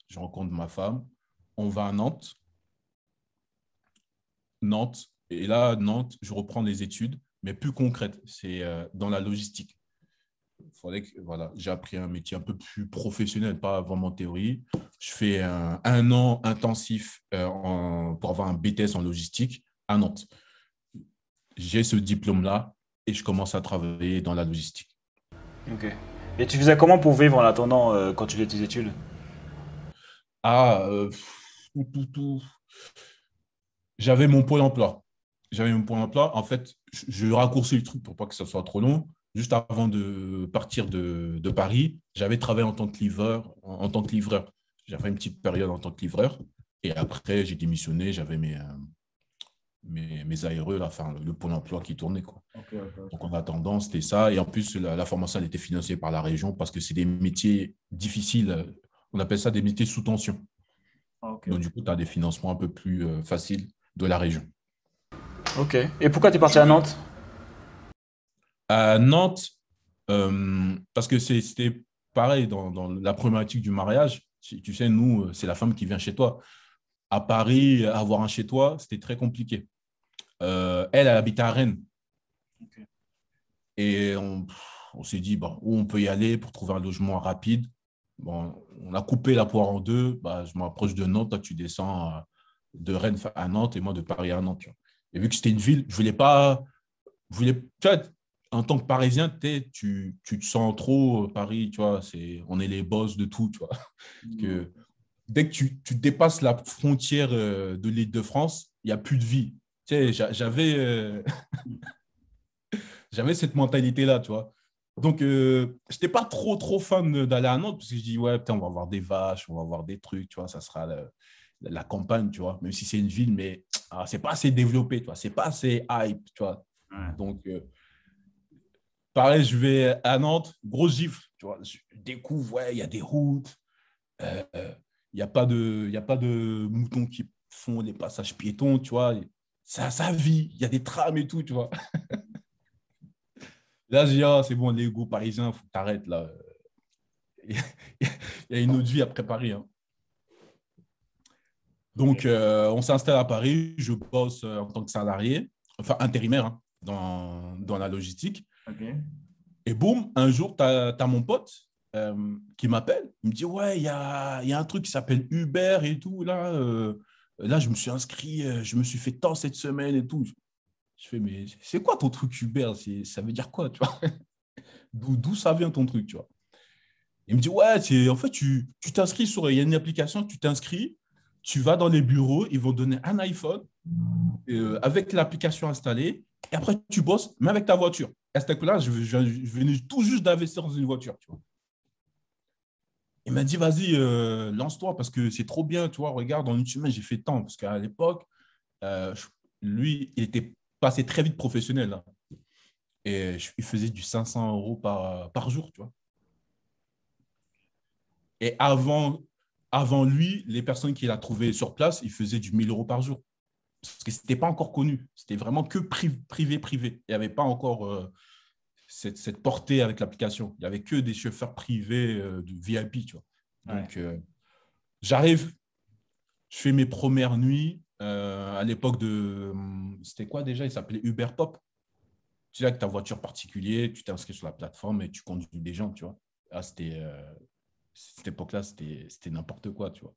Je rencontre ma femme. On va à Nantes. Nantes. Et là, Nantes, je reprends les études mais plus concrète. C'est euh, dans la logistique. fallait que, voilà, j'ai appris un métier un peu plus professionnel, pas vraiment théorie. Je fais un, an intensif euh, en, pour avoir un BTS en logistique à Nantes. J'ai ce diplôme-là et je commence à travailler dans la logistique. Ok. Et tu faisais comment pour vivre en attendant euh, quand tu faisais tes études Ah, tout, tout, tout. J'avais mon pôle emploi j'avais mon point d'emploi. En fait, je, raccourcis le truc pour pas que ça soit trop long. Juste avant de partir de, Paris, j'avais travaillé en tant que livreur. En, tant que livreur, j'avais une petite période en tant que livreur. Et après, j'ai démissionné. J'avais mes, ARE, euh, mes, e, le, le, pôle emploi qui tournait. Quoi. Donc, en attendant, c'était ça. Et en plus, la, formation elle était financée par la région parce que c'est des métiers difficiles. On appelle ça des métiers sous tension. Ah, Donc, du coup, tu as des financements un peu plus euh, faciles de la région. Ok. Et pourquoi tu es parti à Nantes À Nantes, euh, parce que c'était pareil dans, la problématique du mariage. Tu sais, nous, euh, c'est la femme qui vient chez toi. À Paris, avoir un chez toi, c'était très compliqué. Euh, elle, elle habite à Rennes. Et on, s'est dit, bon, où on peut y aller pour trouver un logement rapide. Bon, on a coupé la poire en deux. Bah, je m'approche de Nantes, toi, tu descends de Rennes à Nantes et moi de Paris à Nantes. Et vu que c'était une ville, je ne voulais pas. tu vois, en tant que Parisien, tu, te sens trop euh, Paris, tu vois. C'est, on est les boss de tout, tu vois. dès que tu, dépasses la frontière euh, de l'île de France, il n'y a plus de vie. Tu sais, euh, j'avais, cette mentalité-là, tu vois. Donc, je n'étais pas trop, trop fan d'aller à Nantes, parce que je dis, ouais, putain, on va voir des vaches, on va voir des trucs, tu vois, ça sera la campagne, tu vois, même si c'est une ville, mais ah, c'est pas assez développé, tu c'est pas assez hype, tu Donc, euh, pareil, je vais à Nantes, gros gifle, tu vois, je découvre, ouais, il y a des routes, il euh, n'y a, pas de, y a pas de moutons qui font des passages piétons, tu vois, ça, ça vit, il y a des trams et tout, tu vois. là, je dis, ah, c'est bon, l'ego parisien, faut que t'arrêtes, là. Il y a une autre vie à préparer. Hein. Donc, euh, on s'installe à Paris. Je bosse euh, en tant que salarié, enfin intérimaire hein, dans, la logistique. Et boum, un jour, tu as, mon pote euh, qui m'appelle. Il me dit Ouais, il y a, un truc qui s'appelle Uber et tout. Là, là, je me suis inscrit, je me suis fait tant cette semaine et tout. Je fais Mais c'est quoi ton truc Uber Ça veut dire quoi tu vois D'où ça vient ton truc tu vois il me dit, ouais, en fait, tu t'inscris sur, il y a une application, tu t'inscris, tu vas dans les bureaux, ils vont donner un iPhone euh, avec l'application installée, et après tu bosses, mais avec ta voiture. À ce temps là je, venais tout juste d'investir dans une voiture. Il m'a dit, vas-y, euh, lance-toi, parce que c'est trop bien, tu vois, regarde, en une semaine, j'ai fait tant, parce qu'à l'époque, euh, lui, il était passé très vite professionnel. Hein. Et il faisait du 500 euros par, par jour, tu vois. Et avant avant lui, les personnes qu'il a trouvées sur place, ils faisaient du 1000 euros par jour. Parce que ce n'était pas encore connu. C'était vraiment que privé, privé. Il n'y avait pas encore euh, cette, portée avec l'application. Il n'y avait que des chauffeurs privés euh, de VIP. Tu Donc, euh, j'arrive, je fais mes premières nuits. à l'époque de. Hmm, c'était quoi déjà Il s'appelait Uber Pop tu sais, avec ta voiture particulière, tu t'inscris sur la plateforme et tu conduis des gens, tu vois. Ah, c'était cette époque-là, c'était n'importe quoi, tu vois.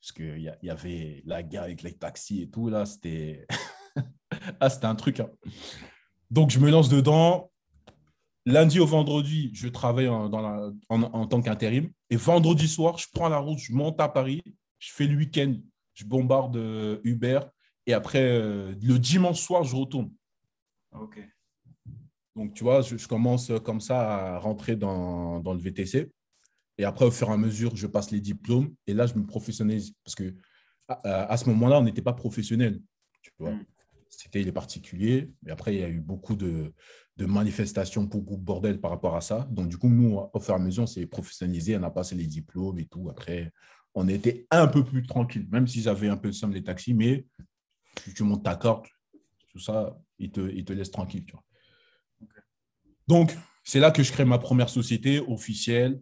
Parce qu'il y, y, avait la guerre avec les taxis et tout, là, c'était ah, un truc. Hein. Donc, je me lance dedans. Lundi au vendredi, je travaille en, en, tant qu'intérim. Et vendredi soir, je prends la route, je monte à Paris, je fais le week-end, je bombarde euh, Uber. Et après, euh, le dimanche soir, je retourne. Ah, OK. Donc, tu vois, je, commence euh, comme ça à rentrer dans, dans le VTC. Et après, au fur et à mesure, je passe les diplômes et là, je me professionnalise. Parce que à, ce moment-là, on n'était pas professionnel. Mm. c'était les particuliers. Mais après, il y a eu beaucoup de, manifestations pour groupe bordel par rapport à ça. Donc, du coup, nous, au fur et à mesure, on s'est professionnalisé, on a passé les diplômes et tout. Après, on était un peu plus tranquille, même si j'avais un peu le somme des taxis, mais tu, montes ta corde. tout ça, ils te, ils te laissent tranquille. Donc, c'est là que je crée ma première société officielle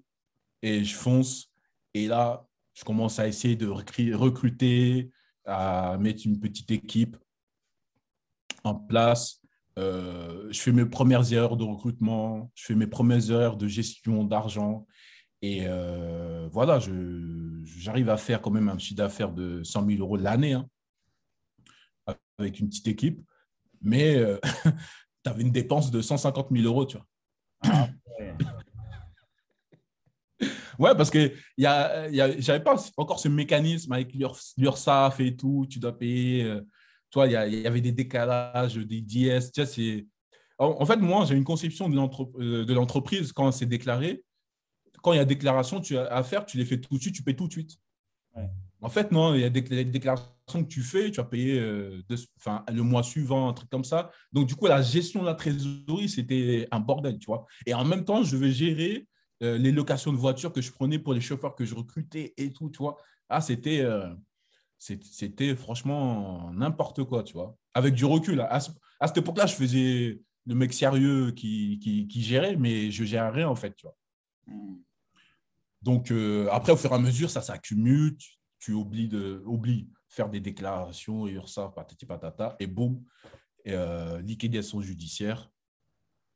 et je fonce. Et là, je commence à essayer de recruter, à mettre une petite équipe en place. Euh, je fais mes premières erreurs de recrutement, je fais mes premières erreurs de gestion d'argent. Et euh, voilà, j'arrive à faire quand même un chiffre d'affaires de 100 000 euros l'année hein, avec une petite équipe. Mais euh, tu avais une dépense de 150 000 euros, tu vois. Ah Ouais, parce que y a, y j'avais pas encore ce mécanisme avec l'URSAF et tout, tu dois payer. Euh, toi, il y, avait des décalages, des DS. Tu en, fait, moi, j'ai une conception euh, de l'entreprise quand c'est déclaré. Quand il y a déclaration tu as à faire, tu les fais tout de suite, tu payes tout de suite. En fait, non, il y a des, déclarations que tu fais, tu vas payer euh, le mois suivant, un truc comme ça. Donc, du coup, la gestion de la trésorerie, c'était un bordel, tu vois. Et en même temps, je vais gérer euh, les locations de voitures que je prenais pour les chauffeurs que je recrutais et tout, tu vois. Ah, c'était, euh, c'était franchement n'importe quoi, tu vois. Avec du recul. À, à cette époque-là, je faisais le mec sérieux qui, gérait, mais je gérais rien, en fait, tu vois. Donc, euh, après, au fur et à mesure, ça s'accumule. Tu, oublies de faire des déclarations et ça, patati patata, et boum, liquidation judiciaire.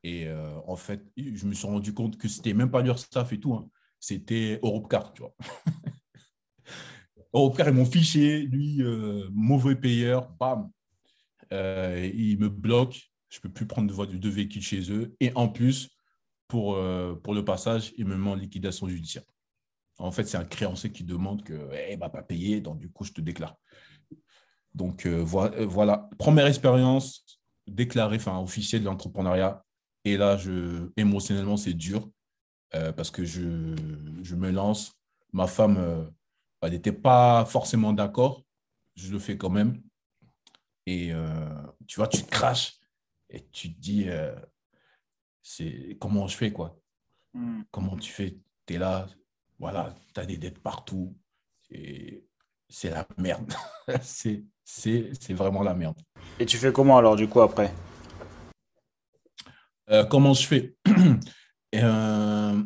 Et euh, en fait, je me suis rendu compte que c'était même pas staff et tout. Hein. C'était Europcar, tu vois. Europcar, ils mon fichier Lui, euh, mauvais payeur, bam. Euh, il me bloque. Je ne peux plus prendre de, de véhicule chez eux. Et en plus, pour, pour le passage, il me demande liquidation judiciaire. En fait, c'est un créancier qui demande que ne bah, pas payer, donc du coup, je te déclare. Donc voilà, première expérience déclarée, enfin officielle de l'entrepreneuriat, et là, je, émotionnellement, c'est dur euh, parce que je, je, me lance. Ma femme euh, bah, elle n'était pas forcément d'accord. Je le fais quand même. Et euh, tu vois, tu te craches et tu te dis c'est comment je fais, quoi hmm. Comment tu fais Tu es là, voilà, tu as des dettes partout. Et c'est la merde. c'est vraiment la merde. Et tu fais comment alors, du coup, après euh, comment je fais euh,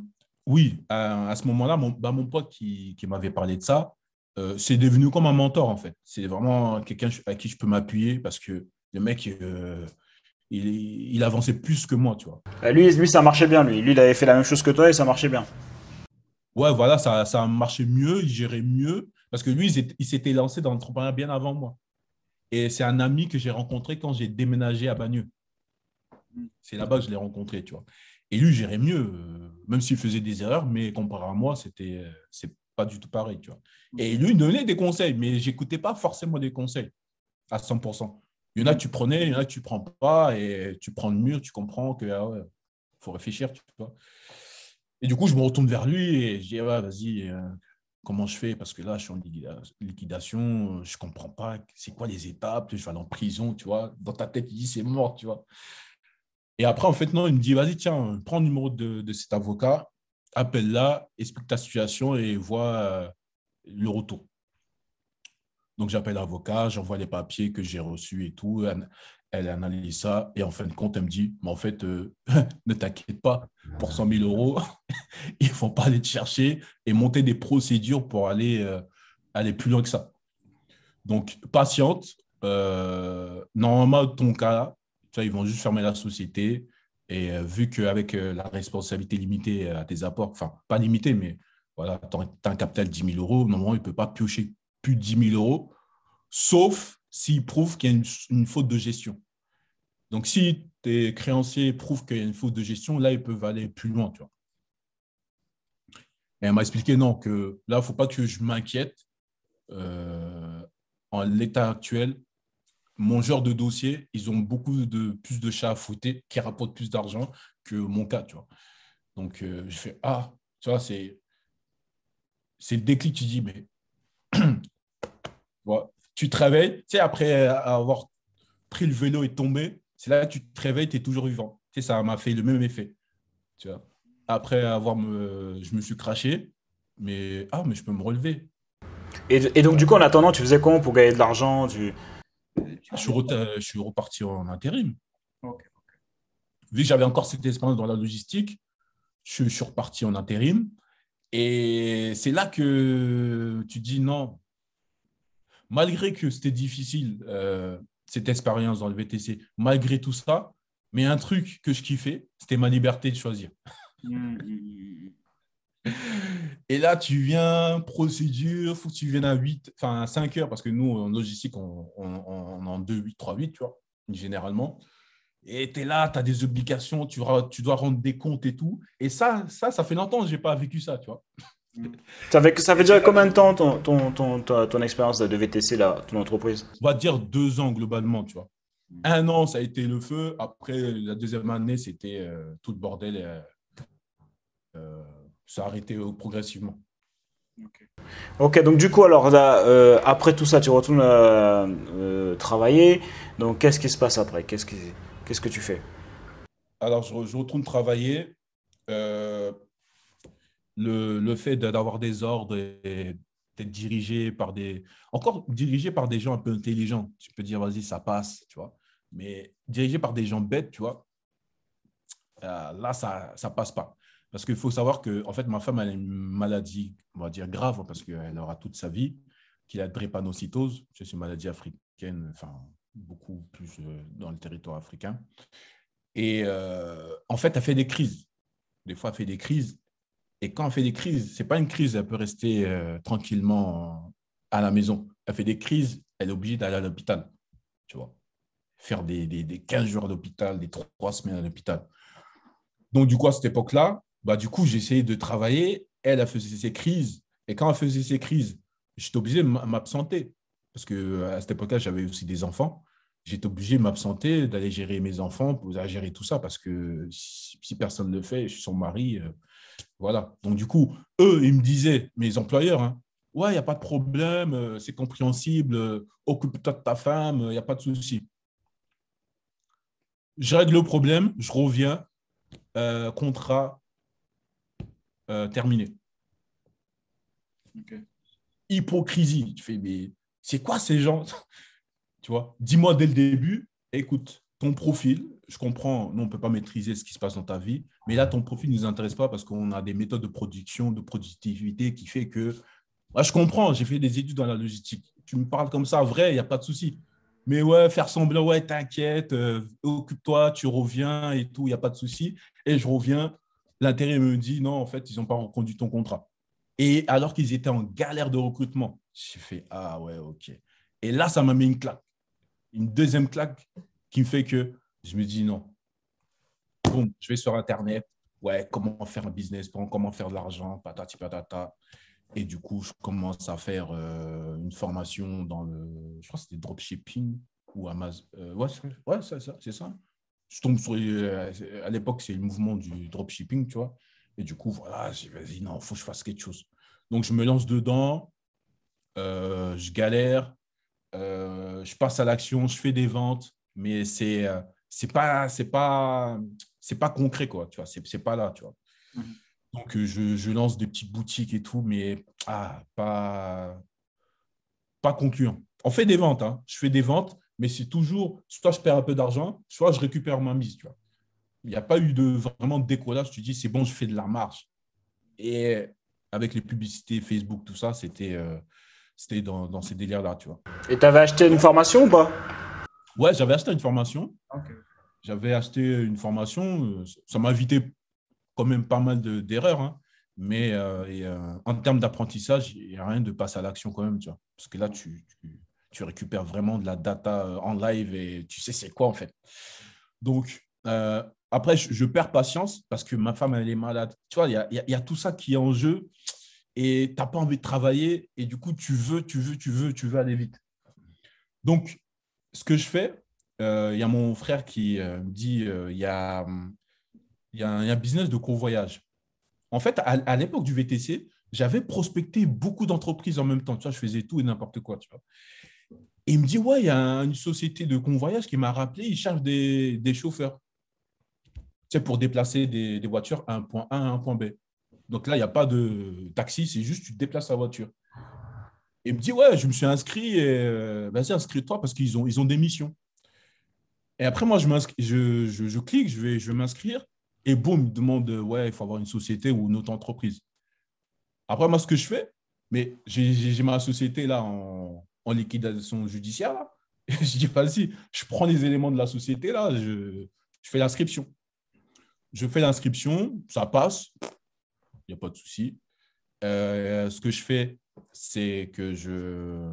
Oui, à, ce moment-là, mon, bah, mon pote qui, m'avait parlé de ça, euh, c'est devenu comme un mentor en fait. C'est vraiment quelqu'un à qui je peux m'appuyer parce que le mec, il, avançait plus que moi, tu vois. Lui, lui, ça marchait bien, lui. Lui, il avait fait la même chose que toi et ça marchait bien. Ouais, voilà, ça, ça marchait mieux, il gérait mieux parce que lui, il s'était lancé dans l'entrepreneuriat bien avant moi. Et c'est un ami que j'ai rencontré quand j'ai déménagé à Bagneux. C'est là-bas que je l'ai rencontré, tu vois. Et lui j'irais mieux, euh, même s'il faisait des erreurs, mais comparé à moi, c'était euh, c'est pas du tout pareil, tu vois. Et lui donnait des conseils, mais j'écoutais pas forcément des conseils à 100%. Il y en a tu prenais, il y en a tu prends pas, et tu prends le mur, tu comprends que ah faut réfléchir, tu vois. Et du coup, je me retourne vers lui et je dis ouais, vas-y, euh, comment je fais Parce que là, je suis en liquidation, je comprends pas, c'est quoi les étapes Je vais aller en prison, tu vois. Dans ta tête, il dit c'est mort, tu vois. Et après, en fait, non, il me dit, vas-y, tiens, prends le numéro de, cet avocat, appelle-la, explique ta situation et vois euh, le retour. Donc, j'appelle l'avocat, j'envoie les papiers que j'ai reçus et tout. Elle, analyse ça et en fin de compte, elle me dit, mais en fait, euh, ne t'inquiète pas, pour 100 000 euros, il ne faut pas aller te chercher et monter des procédures pour aller, euh, aller plus loin que ça. Donc, patiente. normalement, ton cas, là ils vont juste fermer la société. Et euh, vu qu'avec euh, la responsabilité limitée euh, à tes apports, enfin, pas limitée, mais voilà, tu as un capital de 10 000 euros, normalement, il ne peut pas piocher plus de 10 000 euros, sauf s'il prouve qu'il y a une, faute de gestion. Donc, si tes créanciers prouvent qu'il y a une faute de gestion, là, ils peuvent aller plus loin, tu vois. Et elle m'a expliqué, non, que là, il ne faut pas que je m'inquiète. en l'état actuel, mon genre de dossier, ils ont beaucoup de plus de chats à fouetter qui rapportent plus d'argent que mon cas, tu vois. Donc, euh, je fais Ah, tu vois, c'est, c'est le déclic, tu dis, mais tu te réveilles, tu sais, après avoir pris le vélo et tombé, c'est là que tu te réveilles, tu es toujours vivant. Tu sais, ça m'a fait le même effet, tu vois. Après avoir me, je me suis craché, mais ah, mais je peux me relever. Et, donc, du coup, en attendant, tu faisais comment pour gagner de l'argent je suis, reparti en intérim. Vu que j'avais encore cette expérience dans la logistique, je, suis reparti en intérim. Et c'est là que tu dis non, malgré que c'était difficile, euh, cette expérience dans le VTC, malgré tout ça, mais un truc que je kiffais, c'était ma liberté de choisir. Hum, hum, hum, Et là, tu viens, procédure, faut que tu viennes à 8, enfin à 5 heures, parce que nous, en logistique, on, en 2, 8, 3, 8, tu vois, généralement. Et tu es là, tu as des obligations, tu, tu dois rendre des comptes et tout. Et ça, ça, ça fait longtemps que je n'ai pas vécu ça, tu vois. Ça fait, ça fait déjà combien de temps ton, ton, expérience de VTC, là, ton entreprise On va dire deux ans globalement, tu vois. Un an, ça a été le feu. Après, la deuxième année, c'était euh, tout le bordel. Euh, euh, ça a arrêté euh, progressivement. ok, donc du coup, alors euh, après tout ça, tu retournes euh, travailler. Donc, qu'est-ce qui se passe après qu'est-ce, que tu fais Alors, je, retourne travailler. le, le fait d'avoir des ordres et d'être dirigé par des. Encore dirigé par des gens un peu intelligents. Tu peux dire, vas-y, ça passe, tu vois. Mais dirigé par des gens bêtes, tu vois, là, ça ne passe pas. Parce qu'il faut savoir que, en fait, ma femme a une maladie, on va dire grave, parce qu'elle aura toute sa vie, qui est la drépanocytose. C'est une maladie africaine, enfin, beaucoup plus euh, dans le territoire africain. Et euh, en fait, elle fait des crises. Des fois, elle fait des crises. Et quand elle fait des crises, c'est pas une crise, elle peut rester euh, tranquillement à la maison. Elle fait des crises, elle est obligée d'aller à l'hôpital. Tu vois, faire des, des, des 15 jours à l'hôpital, des 3 semaines à l'hôpital. Donc, du coup, à cette époque-là, bah, du coup, j'essayais de travailler. Elle, a faisait ses crises. Et quand elle faisait ses crises, j'étais obligé de m'absenter. Parce qu'à cette époque-là, j'avais aussi des enfants. J'étais obligé de m'absenter, d'aller gérer mes enfants, pour gérer tout ça. Parce que si personne ne le fait, je suis son mari. Euh, voilà. Donc, du coup, eux, ils me disaient, mes employeurs, hein, ouais, il n'y a pas de problème, euh, c'est compréhensible, euh, occupe-toi de ta femme, il n'y a pas de souci. Je règle le problème, je reviens, contrat, euh, terminé. Hypocrisie. Tu fais, mais c'est quoi ces gens Tu vois, dis-moi dès le début, écoute, ton profil, je comprends, nous, on ne peut pas maîtriser ce qui se passe dans ta vie, mais là, ton profil ne nous intéresse pas parce qu'on a des méthodes de production, de productivité qui fait que. je comprends, j'ai fait des études dans la logistique. Tu me parles comme ça, vrai, il n'y a pas de souci. Mais ouais, faire semblant, ouais, t'inquiète, euh, occupe-toi, tu reviens et tout, il n'y a pas de souci. Et je reviens, L'intérêt me dit non, en fait, ils n'ont pas reconduit ton contrat. Et alors qu'ils étaient en galère de recrutement, j'ai fait ah ouais, ok. Et là, ça m'a mis une claque, une deuxième claque qui me fait que je me dis non. Bon, je vais sur Internet, ouais, comment faire un business comment faire de l'argent, patati patata. Et du coup, je commence à faire euh, une formation dans le, je crois que c'était dropshipping ou Amazon. Euh, ouais, c'est ça je tombe sur. Euh, à l'époque, c'est le mouvement du dropshipping, tu vois. Et du coup, voilà, j'ai vas-y, non, faut que je fasse quelque chose. Donc, je me lance dedans, euh, je galère, euh, je passe à l'action, je fais des ventes, mais c'est c'est pas c'est pas c'est pas concret quoi, tu vois, c'est pas là, tu vois. Mhm. Donc, je, lance des petites boutiques et tout, mais ah, pas pas concluant. On fait des ventes, hein. je fais des ventes, mais c'est toujours soit je perds un peu d'argent, soit je récupère ma mise. Tu vois. Il n'y a pas eu de vraiment de décollage. Tu dis c'est bon, je fais de la marche. Et avec les publicités Facebook, tout ça, c'était euh, dans, ces délires-là. tu vois. Et tu avais acheté une formation ou pas Ouais, j'avais acheté une formation. J'avais acheté une formation. Ça m'a évité quand même pas mal d'erreurs. Hein. Mais euh, euh, en termes d'apprentissage, il n'y a rien de passe à l'action quand même. Tu vois. Parce que là, tu tu récupères vraiment de la data euh, en live et tu sais c'est quoi en fait. Donc, euh, après, je, perds patience parce que ma femme, elle est malade. Tu vois, il y a, tout ça qui est en jeu et tu n'as pas envie de travailler et du coup, tu veux, tu veux, tu veux, tu veux aller vite. Donc, ce que je fais, euh, il y a mon frère qui me dit, il y a, un business de convoyage. En fait, à, à l'époque du VTC, j'avais prospecté beaucoup d'entreprises en même temps. Tu vois, je faisais tout et n'importe quoi. Tu vois il me dit, ouais, il y a une société de convoyage qui m'a rappelé, ils cherchent des, chauffeurs C'est pour déplacer des, voitures à un point A à un point B. Donc là, il n'y a pas de taxi, c'est juste tu déplaces la voiture. il me dit, ouais, je me suis inscrit, et, euh, vas-y, inscris-toi parce qu'ils ont, ils ont des missions. Et après, moi, je, je, clique, je vais, je m'inscrire. Et boum, il me demande, ouais, il faut avoir une société ou une autre entreprise. Après, moi, ce que je fais, mais j'ai ma société là en, en liquidation judiciaire. je dis, pas bah, si, je prends les éléments de la société, là, je, fais l'inscription. Je fais l'inscription, ça passe, il n'y a pas de souci. Euh, ce que je fais, c'est que je,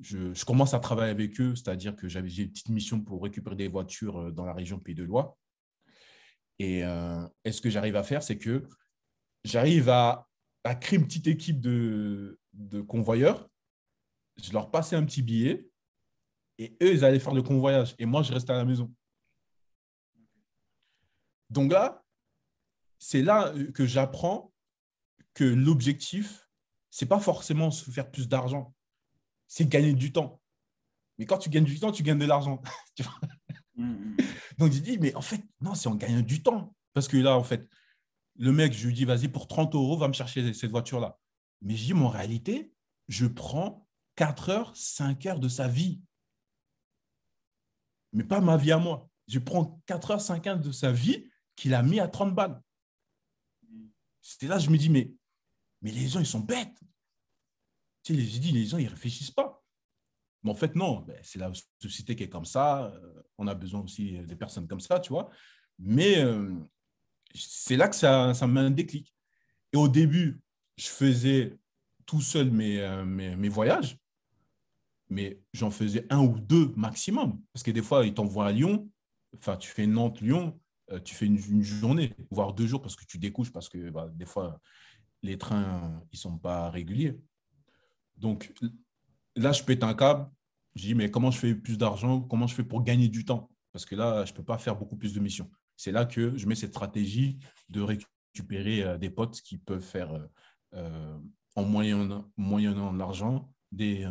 je, commence à travailler avec eux, c'est-à-dire que j'avais une petite mission pour récupérer des voitures euh, dans la région Pays de Loire. Euh, et, ce que j'arrive à faire, c'est que j'arrive à, créer une petite équipe de, de convoyeurs je leur passais un petit billet et eux, ils allaient faire le convoyage et moi, je restais à la maison. Donc là, c'est là euh, que j'apprends que l'objectif, ce n'est pas forcément se faire plus d'argent, c'est gagner du temps. Mais quand tu gagnes du temps, tu gagnes de l'argent. Mm-hmm. Donc, je dis, mais en fait, non, c'est en gagnant du temps. Parce que là, en fait, le mec, je lui dis, vas-y, pour 30 euros, va me chercher cette voiture-là. Mais je dis, mais en réalité, je prends 4 heures, 5 heures de sa vie. Mais pas ma vie à moi. Je prends 4 heures, 5 heures de sa vie qu'il a mis à 30 balles. C'était là, je me dis, mais, mais les gens, ils sont bêtes. Tu sais, j'ai dit, les gens, ils ne réfléchissent pas. Mais en fait, non, ben, c'est la société qui est comme ça. Euh, on a besoin aussi des personnes comme ça, tu vois. Mais euh, c'est là que ça, ça met un déclic. Et au début, je faisais tout seul mes euh, voyages mais j'en faisais un ou deux maximum. Parce que des fois, ils t'envoient à Lyon, enfin, tu fais Nantes-Lyon, euh, tu fais une, journée, voire deux jours, parce que tu découches, parce que bah, des fois, les trains, ils ne sont pas réguliers. Donc là, je pète un câble, je dis, mais comment je fais plus d'argent, comment je fais pour gagner du temps Parce que là, je ne peux pas faire beaucoup plus de missions. C'est là que je mets cette stratégie de récupérer euh, des potes qui peuvent faire, euh, en moyennant, moyennant l'argent, des,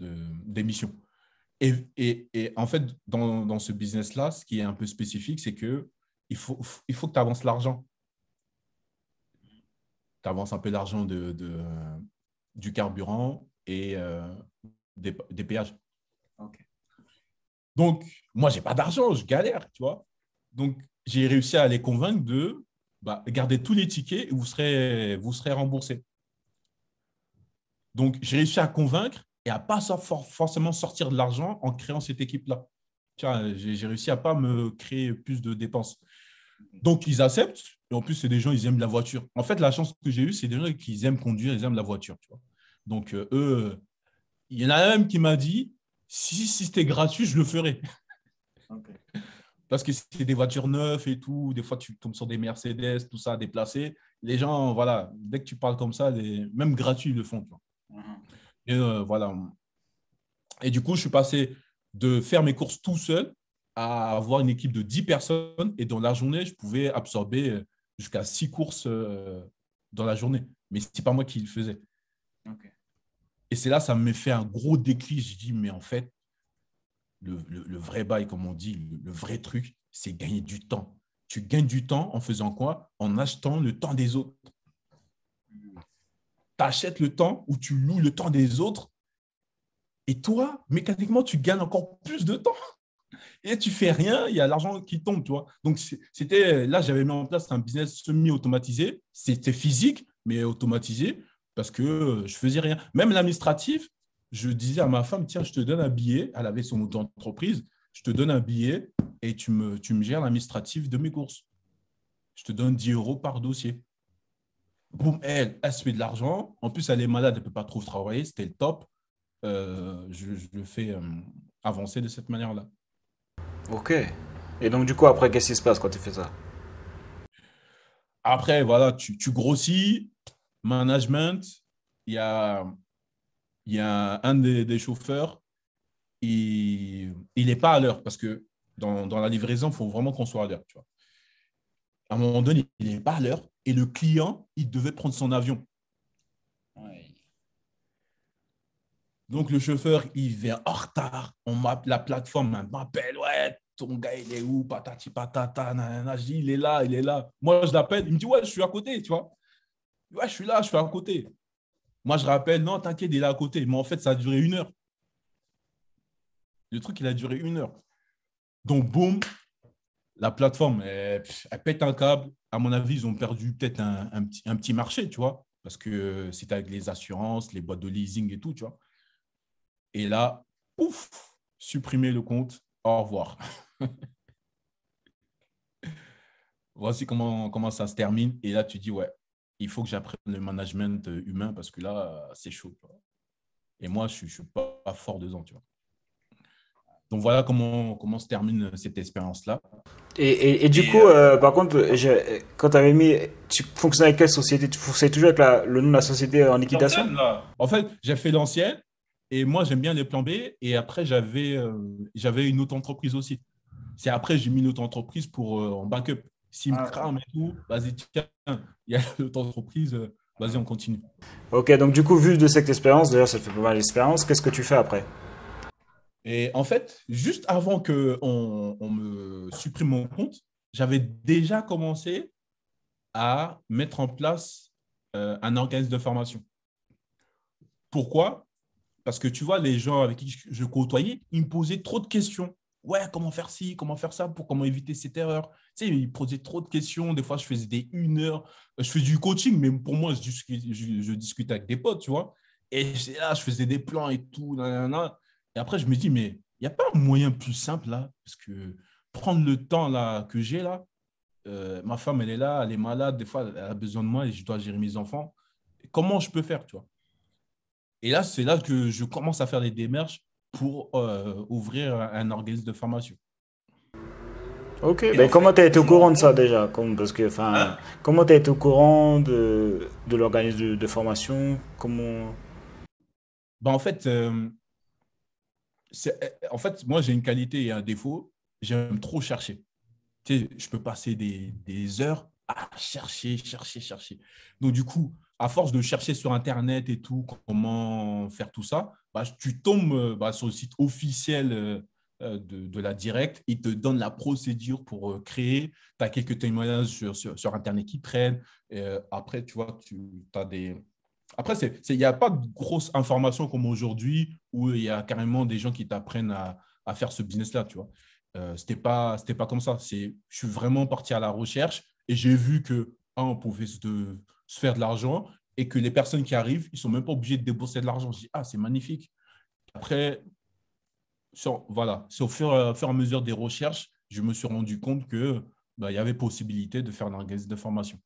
d'émissions. Et, en fait, dans, ce business-là, ce qui est un peu spécifique, c'est que il faut, il faut que tu avances l'argent. Tu avances un peu l'argent de, du carburant et euh, des, péages. Okay. Donc, moi, j'ai pas d'argent, je galère, tu vois. Donc, j'ai réussi à les convaincre de bah, garder tous les tickets et vous serez, vous serez remboursé. Donc, j'ai réussi à convaincre et à ne pas forcément sortir de l'argent en créant cette équipe-là. J'ai réussi à ne pas me créer plus de dépenses. Donc, ils acceptent. Et en plus, c'est des gens, ils aiment la voiture. En fait, la chance que j'ai eue, c'est des gens qui aiment conduire, ils aiment la voiture. Donc, euh, eux, il y en a même qui m'a dit, si, c'était gratuit, je le ferais. Parce que c'est des voitures neuves et tout. Des fois, tu tombes sur des Mercedes, tout ça, déplacé. Les gens, voilà, dès que tu parles comme ça, même gratuit, ils le font. Mhm. Et euh, voilà. Et du coup, je suis passé de faire mes courses tout seul à avoir une équipe de 10 personnes. Et dans la journée, je pouvais absorber euh, jusqu'à 6 courses euh, dans la journée. Mais ce n'est pas moi qui le faisais. Et c'est là, ça me fait un gros déclic. Je dis, mais en fait, le, vrai bail, comme on dit, le vrai truc, c'est gagner du temps. Tu gagnes du temps en faisant quoi En achetant le temps des autres tu achètes le temps ou tu loues le temps des autres. Et toi, mécaniquement, tu gagnes encore plus de temps. Et tu fais rien, il y a l'argent qui tombe, tu Donc, c'était là, j'avais mis en place un business semi-automatisé. C'était physique, mais automatisé parce que euh, je faisais rien. Même l'administratif, je disais à ma femme, tiens, je te donne un billet. Elle avait son entreprise. Je te donne un billet et tu me, tu me gères l'administratif de mes courses. Je te donne 10 euros par dossier boum, elle, elle se de l'argent. En plus, elle est malade, elle ne peut pas trop travailler, c'était le top. Euh, je, le fais euh, avancer de cette manière-là. Ok. Et donc, du coup, après, qu'est-ce qui se passe quand tu fais ça Après, voilà, tu, grossis, management, il y a, y a un des, des chauffeurs, il n'est pas à l'heure parce que dans, dans la livraison, il faut vraiment qu'on soit à l'heure. À un moment donné, il n'est pas à l'heure et le client, il devait prendre son avion. Donc le chauffeur, il vient en retard, on la plateforme m'appelle, ouais, ton gars, il est où, patati patata, il est là, il est là. Moi, je l'appelle, il me dit, ouais, je suis à côté, tu vois. Ouais, je suis là, je suis à côté. Moi, je rappelle, non, t'inquiète, il est à côté. Mais en fait, ça a duré une heure. Le truc, il a duré une heure. Donc, boum, la plateforme, elle, pète un câble. À mon avis, ils ont perdu peut-être un, petit, marché, tu vois, parce que euh, c'est avec les assurances, les boîtes de leasing et tout, tu vois. Et là, pouf, supprimer le compte, au revoir. Voici comment, comment ça se termine. Et là, tu dis, ouais, il faut que j'apprenne le management euh, humain parce que là, c'est chaud. Et moi, je ne suis pas fort dedans, tu vois. Donc voilà comment, comment se termine euh, cette expérience-là. Et, et, du coup, euh, euh, par contre, quand tu avais mis, tu fonctionnais avec quelle société Tu fonctionnais toujours avec le nom de la société en liquidation En fait, j'ai fait l'ancienne et moi j'aime bien les plans B et après j'avais j'avais une autre entreprise aussi. C'est après j'ai mis une autre entreprise pour, en backup. Si me ah, et tout, vas-y, tiens, il y a l'autre entreprise, vas-y, on continue. Ok, donc du coup, vu de cette expérience, d'ailleurs ça fait pas mal d'expérience, qu'est-ce que tu fais après et en fait, juste avant qu'on on, me supprime mon compte, j'avais déjà commencé à mettre en place euh, un organisme de formation. Pourquoi Parce que tu vois, les gens avec qui je côtoyais, ils me posaient trop de questions. Ouais, comment faire ci, comment faire ça, pour comment éviter cette erreur. Tu sais, ils posaient trop de questions. Des fois, je faisais des une heure. Je fais du coaching, mais pour moi, je, discute, discutais avec des potes, tu vois. Et là, je faisais des plans et tout. Et après, je me dis, mais il n'y a pas un moyen plus simple là, parce que prendre le temps là que j'ai là, euh, ma femme, elle est là, elle est malade, des fois, elle a besoin de moi et je dois gérer mes enfants. Comment je peux faire, tu vois Et là, c'est là que je commence à faire les démarches pour euh, ouvrir un organisme de formation. Ok, mais ben, comment tu as été au courant de ça déjà parce que, enfin, Comment tu as été au courant de, l'organisme de, formation comment... Ben, en fait, euh, eh, en fait, moi, j'ai une qualité et un défaut. J'aime trop chercher. Tu sais, je peux passer des, heures à chercher, chercher, chercher. Donc, du coup, à force de chercher sur Internet et tout, comment faire tout ça, bah, tu tombes euh, bah, sur le site officiel euh, euh, de, la directe. Il te donne la procédure pour créer. Tu as quelques témoignages sur, Internet qui prennent. après, tu vois, tu as des après, il n'y a pas de grosse information comme aujourd'hui où il y a carrément des gens qui t'apprennent à, faire ce business-là, tu vois. Euh, c'était pas, pas comme ça. je suis vraiment parti à la recherche et j'ai vu que on pouvait se, faire de l'argent et que les personnes qui arrivent, ils ne sont même pas obligés de débourser de l'argent. Je dis ah c'est magnifique. Après, voilà, c'est au fur, euh, fur, et à mesure des recherches, je me suis rendu compte qu'il bah, il y avait possibilité de faire un organisme de formation.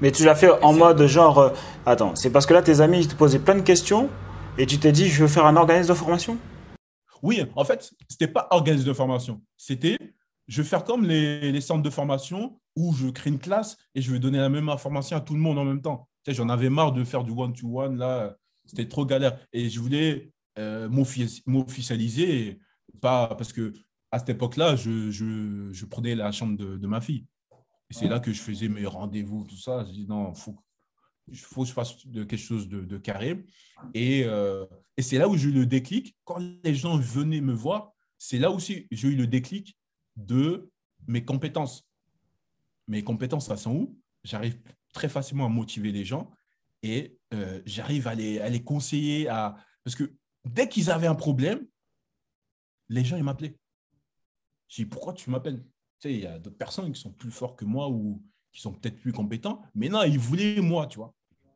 Mais tu l'as fait en mode genre. Euh, attends, c'est parce que là, tes amis, ils te posaient plein de questions et tu t'es dit, je veux faire un organisme de formation Oui, en fait, c'était pas organisme de formation. C'était, je vais faire comme les, centres de formation où je crée une classe et je vais donner la même information à tout le monde en même temps. j'en avais marre de faire du one-to-one, là, c'était trop galère. Et je voulais euh, m'officialiser, pas parce que à cette époque-là, je, prenais la chambre de ma fille c'est là que je faisais mes rendez-vous, tout ça. Je dis non, il faut, faut, que je fasse de, quelque chose de, carré. Euh, et, c'est là où j'ai eu le déclic. Quand les gens venaient me voir, c'est là aussi j'ai eu le déclic de mes compétences. Mes compétences, ça sent où J'arrive très facilement à motiver les gens et euh, j'arrive à les, à les conseiller. À... Parce que dès qu'ils avaient un problème, les gens, ils m'appelaient. Je dis, pourquoi tu m'appelles il y a d'autres personnes qui sont plus forts que moi ou qui sont peut-être plus compétents. Mais non, ils voulaient moi, tu vois.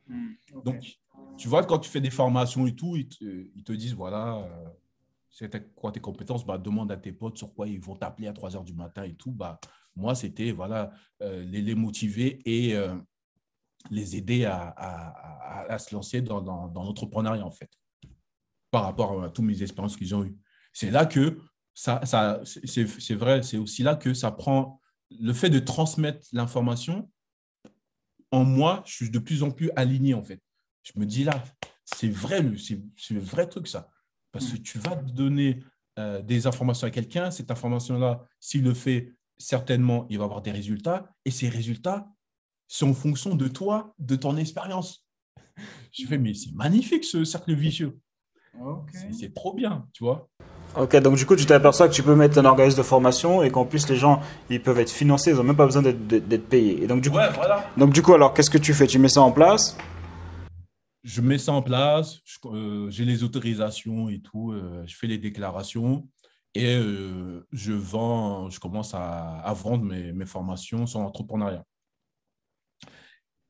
Hmm, Donc, tu vois, quand tu fais des formations et tout, ils te, disent, voilà, euh, c'est quoi tes compétences bah, Demande à tes potes sur quoi ils vont t'appeler à 3 heures du matin et tout. Bah, moi, c'était, voilà, euh, les, les, motiver et euh, les aider à, se lancer dans, dans, dans l'entrepreneuriat, en fait, par rapport à, toutes mes expériences qu'ils ont eues. C'est là que ça, c'est vrai, c'est aussi là que ça prend le fait de transmettre l'information. En moi, je suis de plus en plus aligné en fait. Je me dis là, c'est vrai, c'est le vrai truc ça. Parce que mm. tu vas donner euh, des informations à quelqu'un, cette information-là, s'il le fait, certainement, il va avoir des résultats. Et ces résultats sont en fonction de toi, de ton expérience. Je fais, mais c'est magnifique ce cercle vicieux. C'est trop bien, tu vois. Ok, donc du coup, tu t'aperçois que tu peux mettre un organisme de formation et qu'en plus, les gens, ils peuvent être financés, ils n'ont même pas besoin d'être payés. Et donc, du coup, alors, qu'est-ce que tu fais Tu mets ça en place Je mets ça en place, euh, j'ai les autorisations et tout, euh, je fais les déclarations et euh, je vends, je commence à, vendre mes, mes, formations sur l'entrepreneuriat.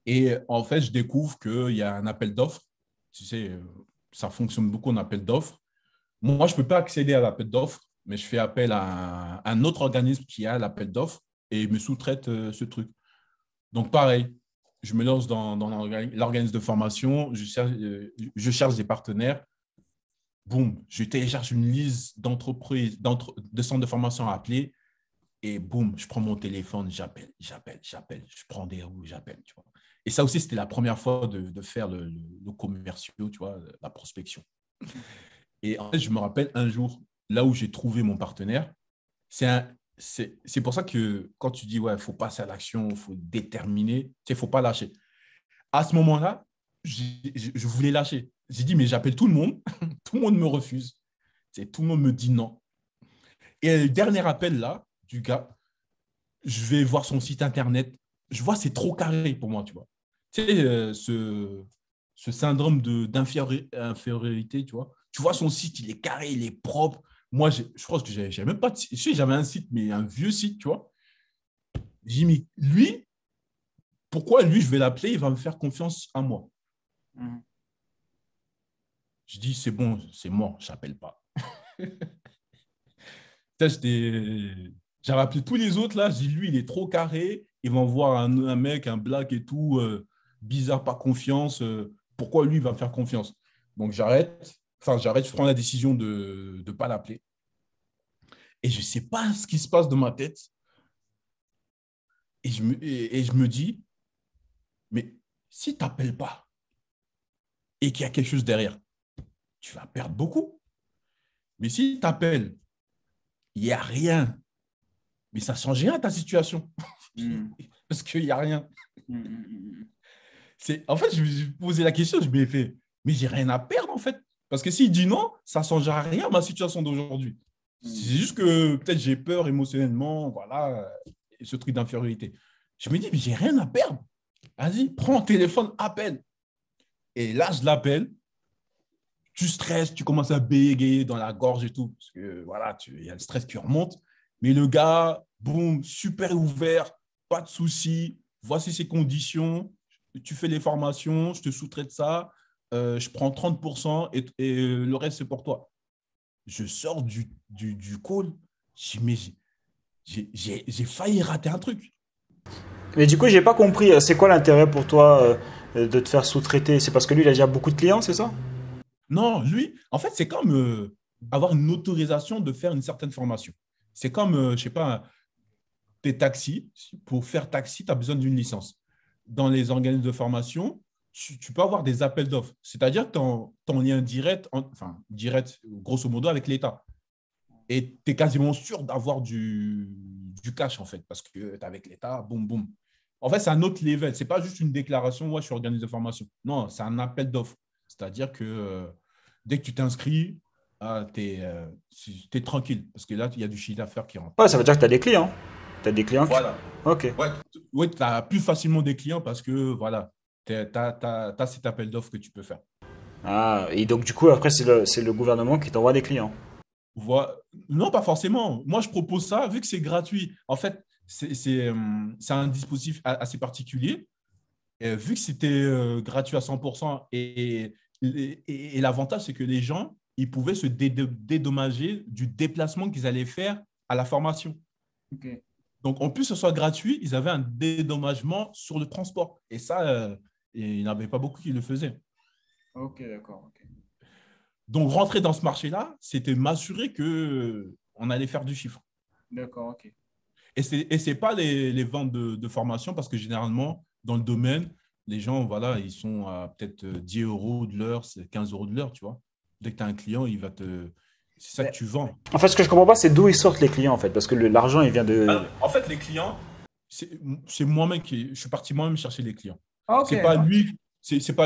Et en fait, je découvre qu'il y a un appel d'offres. Tu sais, ça fonctionne beaucoup en appel d'offres. Moi, je ne peux pas accéder à l'appel d'offres, mais je fais appel à un autre organisme qui a l'appel d'offres et me sous-traite euh, ce truc. Donc, pareil, je me lance dans, l'organisme de formation, euh, je cherche, des partenaires. Boum, je télécharge une liste d'entreprises, de centres de formation à appeler. Et boum, je prends mon téléphone, j'appelle, j'appelle, j'appelle, je prends des roues, j'appelle. Et ça aussi, c'était la première fois de, faire le, le, commerciaux, tu vois, la prospection. Et en fait, je me rappelle un jour, là où j'ai trouvé mon partenaire, c'est pour ça que quand tu dis, ouais, il faut passer à l'action, il faut déterminer, il ne faut pas lâcher. À ce moment-là, je voulais lâcher. J'ai dit, mais j'appelle tout le monde, tout le monde me refuse. tout le monde me dit non. Et le dernier appel là, du gars, je vais voir son site internet. Je vois, c'est trop carré pour moi, tu vois. Tu sais, euh, ce, ce syndrome d'infériorité, tu vois. Tu vois son site, il est carré, il est propre. Moi, je, crois pense que j'avais même pas de j'avais un site, mais un vieux site, tu vois. J'ai lui, pourquoi lui, je vais l'appeler, il va me faire confiance à moi. Mm. Je dis, c'est bon, c'est mort, je n'appelle pas. J'ai appelé tous les autres là, je dis, lui, il est trop carré, il va voir un, mec, un black et tout, euh, bizarre, pas confiance, euh, pourquoi lui, il va me faire confiance Donc j'arrête, Enfin, j'arrête, je prends la décision de ne pas l'appeler. Et je ne sais pas ce qui se passe dans ma tête. Et je me, je me dis, mais si tu n'appelles pas et qu'il y a quelque chose derrière, tu vas perdre beaucoup. Mais si tu appelles, il n'y a rien, mais ça ne change rien à ta situation. Mm. Parce qu'il n'y a rien. Mm, mm, C'est, en fait, je me suis posé la question, je me suis fait, mais j'ai rien à perdre en fait. Parce que s'il dit non, ça ne changera rien à ma situation d'aujourd'hui. Hmm. C'est juste que peut-être j'ai peur émotionnellement, voilà, ce truc d'infériorité. Je me dis, mais j'ai rien à perdre. Vas-y, prends le téléphone, appelle. Et là, je l'appelle. Tu stresses, tu commences à bégayer dans la gorge et tout. Parce que voilà, il y a le stress qui remonte. Mais le gars, boum, super ouvert, pas de souci. Voici ses conditions. Tu fais les formations, je te sous-traite ça. Euh, je prends 30% et, euh, le reste, c'est pour toi. Je sors du, du, du call, j'ai failli rater un truc. Mais du coup, j'ai pas compris, euh, c'est quoi l'intérêt pour toi de te faire sous-traiter C'est parce que lui, il a déjà beaucoup de clients, c'est ça Non, lui, en fait, c'est comme avoir une autorisation de faire une certaine formation. C'est comme, je sais pas, tes taxis. Pour faire taxi, tu as besoin d'une licence. Dans les organismes de formation, tu, peux avoir des appels d'offres. C'est-à-dire que tu lien direct, enfin, direct, grosso modo, avec l'État. Et tu es quasiment sûr d'avoir du, du, cash, en fait, parce que tu es avec l'État, boum, boum. En fait, c'est un autre level. Ce n'est pas juste une déclaration, ouais, je suis organisé de formation. Non, c'est un appel d'offres. C'est-à-dire que euh, dès que tu t'inscris, euh, tu es, euh, tranquille parce que là, il y a du chiffre d'affaires qui rentre. Ouais, ça veut dire que tu as des clients. Tu as des clients. Voilà. Ok. Ouais, tu as plus facilement des clients parce que voilà, tu as, cet appel d'offres que tu peux faire. Ah, et donc du coup, après, c'est le, gouvernement qui t'envoie des clients. Non, pas forcément. Moi, je propose ça vu que c'est gratuit. En fait, c'est euh, un dispositif assez particulier. vu que c'était euh, gratuit à 100%, et, l'avantage, c'est que les gens, ils pouvaient se dédommager du déplacement qu'ils allaient faire à la formation. Donc, en plus, ce soit gratuit, ils avaient un dédommagement sur le transport. Et ça, euh, et il n'y avait pas beaucoup qui le faisaient. Ok, d'accord. Donc, rentrer dans ce marché-là, c'était m'assurer qu'on allait faire du chiffre. D'accord, ok. Et ce n'est pas les, ventes de, formation, parce que généralement, dans le domaine, les gens, voilà, ils sont à peut-être 10 euh, euros de l'heure, 15 euros de l'heure, tu vois. Dès que tu as un client, il va te. C'est ça que tu vends. En fait, ce que je comprends pas, c'est d'où ils sortent les clients, en fait, parce que l'argent, il vient de. Ah, en fait, les clients, c'est moi-même qui. Je suis parti moi-même chercher les clients. Ah, c'est pas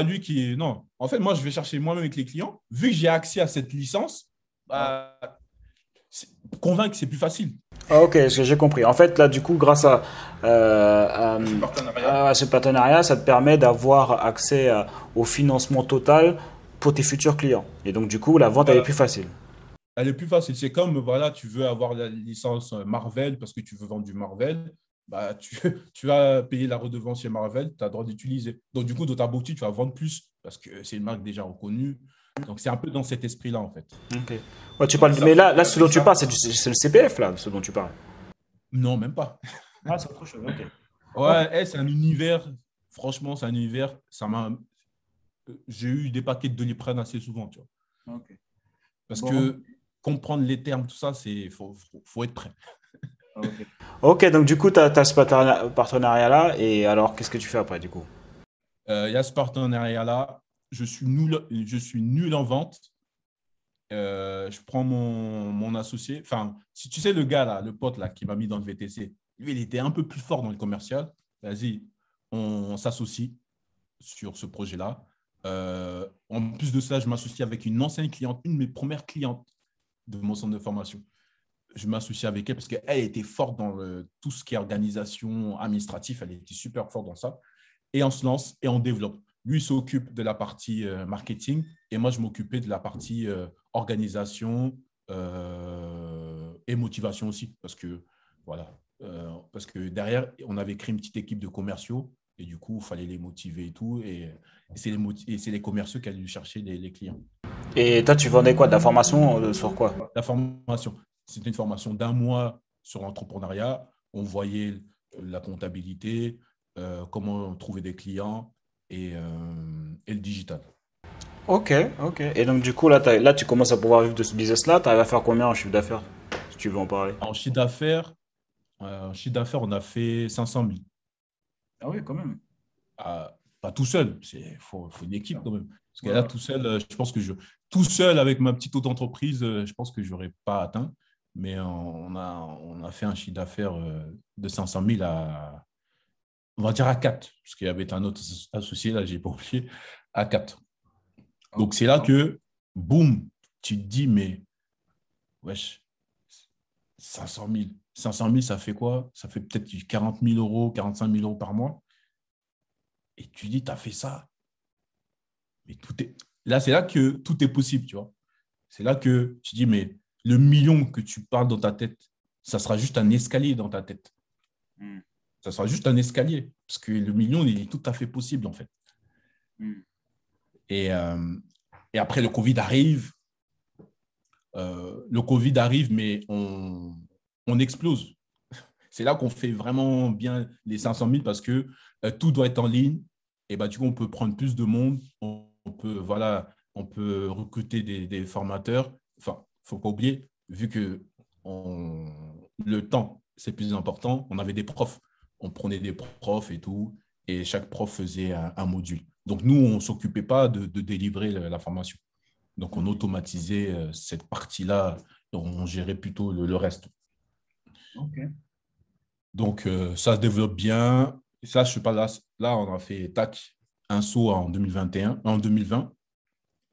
lui. qui Non. En fait, moi, je vais chercher moi-même avec les clients. Vu que j'ai accès à cette licence, bah, convaincre que c'est plus facile. Ah, ok, j'ai compris. En fait, là, du coup, grâce à, euh, à, ce partenariat, ça te permet d'avoir accès euh, au financement total pour tes futurs clients. Et donc, du coup, la vente, elle est plus facile. Elle est plus facile. C'est comme, voilà, tu veux avoir la licence Marvel parce que tu veux vendre du Marvel. Bah, tu, tu, vas payer la redevance chez Marvel, tu as le droit d'utiliser. Donc, du coup, dans ta boutique, tu vas vendre plus parce que c'est une marque déjà reconnue. Donc, c'est un peu dans cet esprit-là, en fait. tu parles, mais là, là, ce dont tu parles, c'est le CPF, là, ce dont tu parles. Non, même pas. Ah, c'est autre chose, ok. Ouais, eh, c'est un univers, franchement, c'est un univers, ça m'a... J'ai eu des paquets de données Doliprane assez souvent, tu vois. Parce que comprendre les termes, tout ça, il faut être prêt ok, donc du coup, tu as, ce partenariat-là. Et alors, qu'est-ce que tu fais après, du coup euh, Il y a ce partenariat-là. Je, suis nul, je suis nul en vente. Euh, je prends mon, associé. Enfin, si tu sais, le gars, là, le pote là, qui m'a mis dans le VTC, lui, il était un peu plus fort dans le commercial. Vas-y, on, s'associe sur ce projet-là. Euh, en plus de ça, je m'associe avec une ancienne cliente, une de mes premières clientes de mon centre de formation je m'associe avec elle parce qu'elle était forte dans tout ce qui est organisation administrative, elle était super forte dans ça. Et on se lance et on développe. Lui s'occupe de la partie euh, marketing et moi, je m'occupais de la partie euh, organisation euh, et motivation aussi parce que, voilà, parce que derrière, on avait créé une petite équipe de commerciaux et du coup, il fallait les motiver et tout. Et, c'est les, les, commerciaux qui allaient chercher les, les clients. Et toi, tu vendais quoi De la formation sur quoi la formation. C'était une formation d'un mois sur l'entrepreneuriat. On voyait euh, la comptabilité, euh, comment trouver des clients euh, et, le digital. Ok, ok. Et donc, du coup, là, là tu commences à pouvoir vivre de ce business-là. Tu arrives à faire combien en chiffre d'affaires Si tu veux en parler. En chiffre d'affaires, chiffre d'affaires, on a fait 500 000. Ah oui, quand même. Ah, pas tout seul. Il faut, une équipe quand même. Parce que là, tout seul, je pense que je, tout seul avec ma petite auto-entreprise, je pense que je n'aurais pas atteint mais on a, on a fait un chiffre d'affaires euh, de 500 000 à, on va dire à 4, parce qu'il y avait un autre associé, là, j'ai pas oublié, à 4. Donc, c'est là que, boum, tu te dis, mais, wesh, 500 000. 500 000, ça fait quoi Ça fait peut-être 40 000 euros, 45 000 euros par mois. Et tu dis, tu as fait ça. Mais tout est... Là, c'est là que tout est possible, tu vois. C'est là que tu dis, mais le million que tu parles dans ta tête, ça sera juste un escalier dans ta tête. Hmm. Ça sera juste un escalier, parce que le million, il est tout à fait possible, en fait. Hmm. Euh, et, après, le Covid arrive. Euh, le Covid arrive, mais on, explose. C'est là qu'on fait vraiment bien les 500 000 parce que euh, tout doit être en ligne. Et bah, du coup, on peut prendre plus de monde. On, peut, voilà, on peut recruter des, des formateurs. Enfin, faut pas oublier, vu que le temps, c'est plus important, on avait des profs. On prenait des profs et tout, et chaque prof faisait un, module. Donc, nous, on ne s'occupait pas de, délivrer la, formation. Donc, on automatisait euh, cette partie-là, on gérait plutôt le, reste. Donc, euh, ça se développe bien. Ça, je suis pas, là, là, on a fait tac, un saut en 2021, en 2020.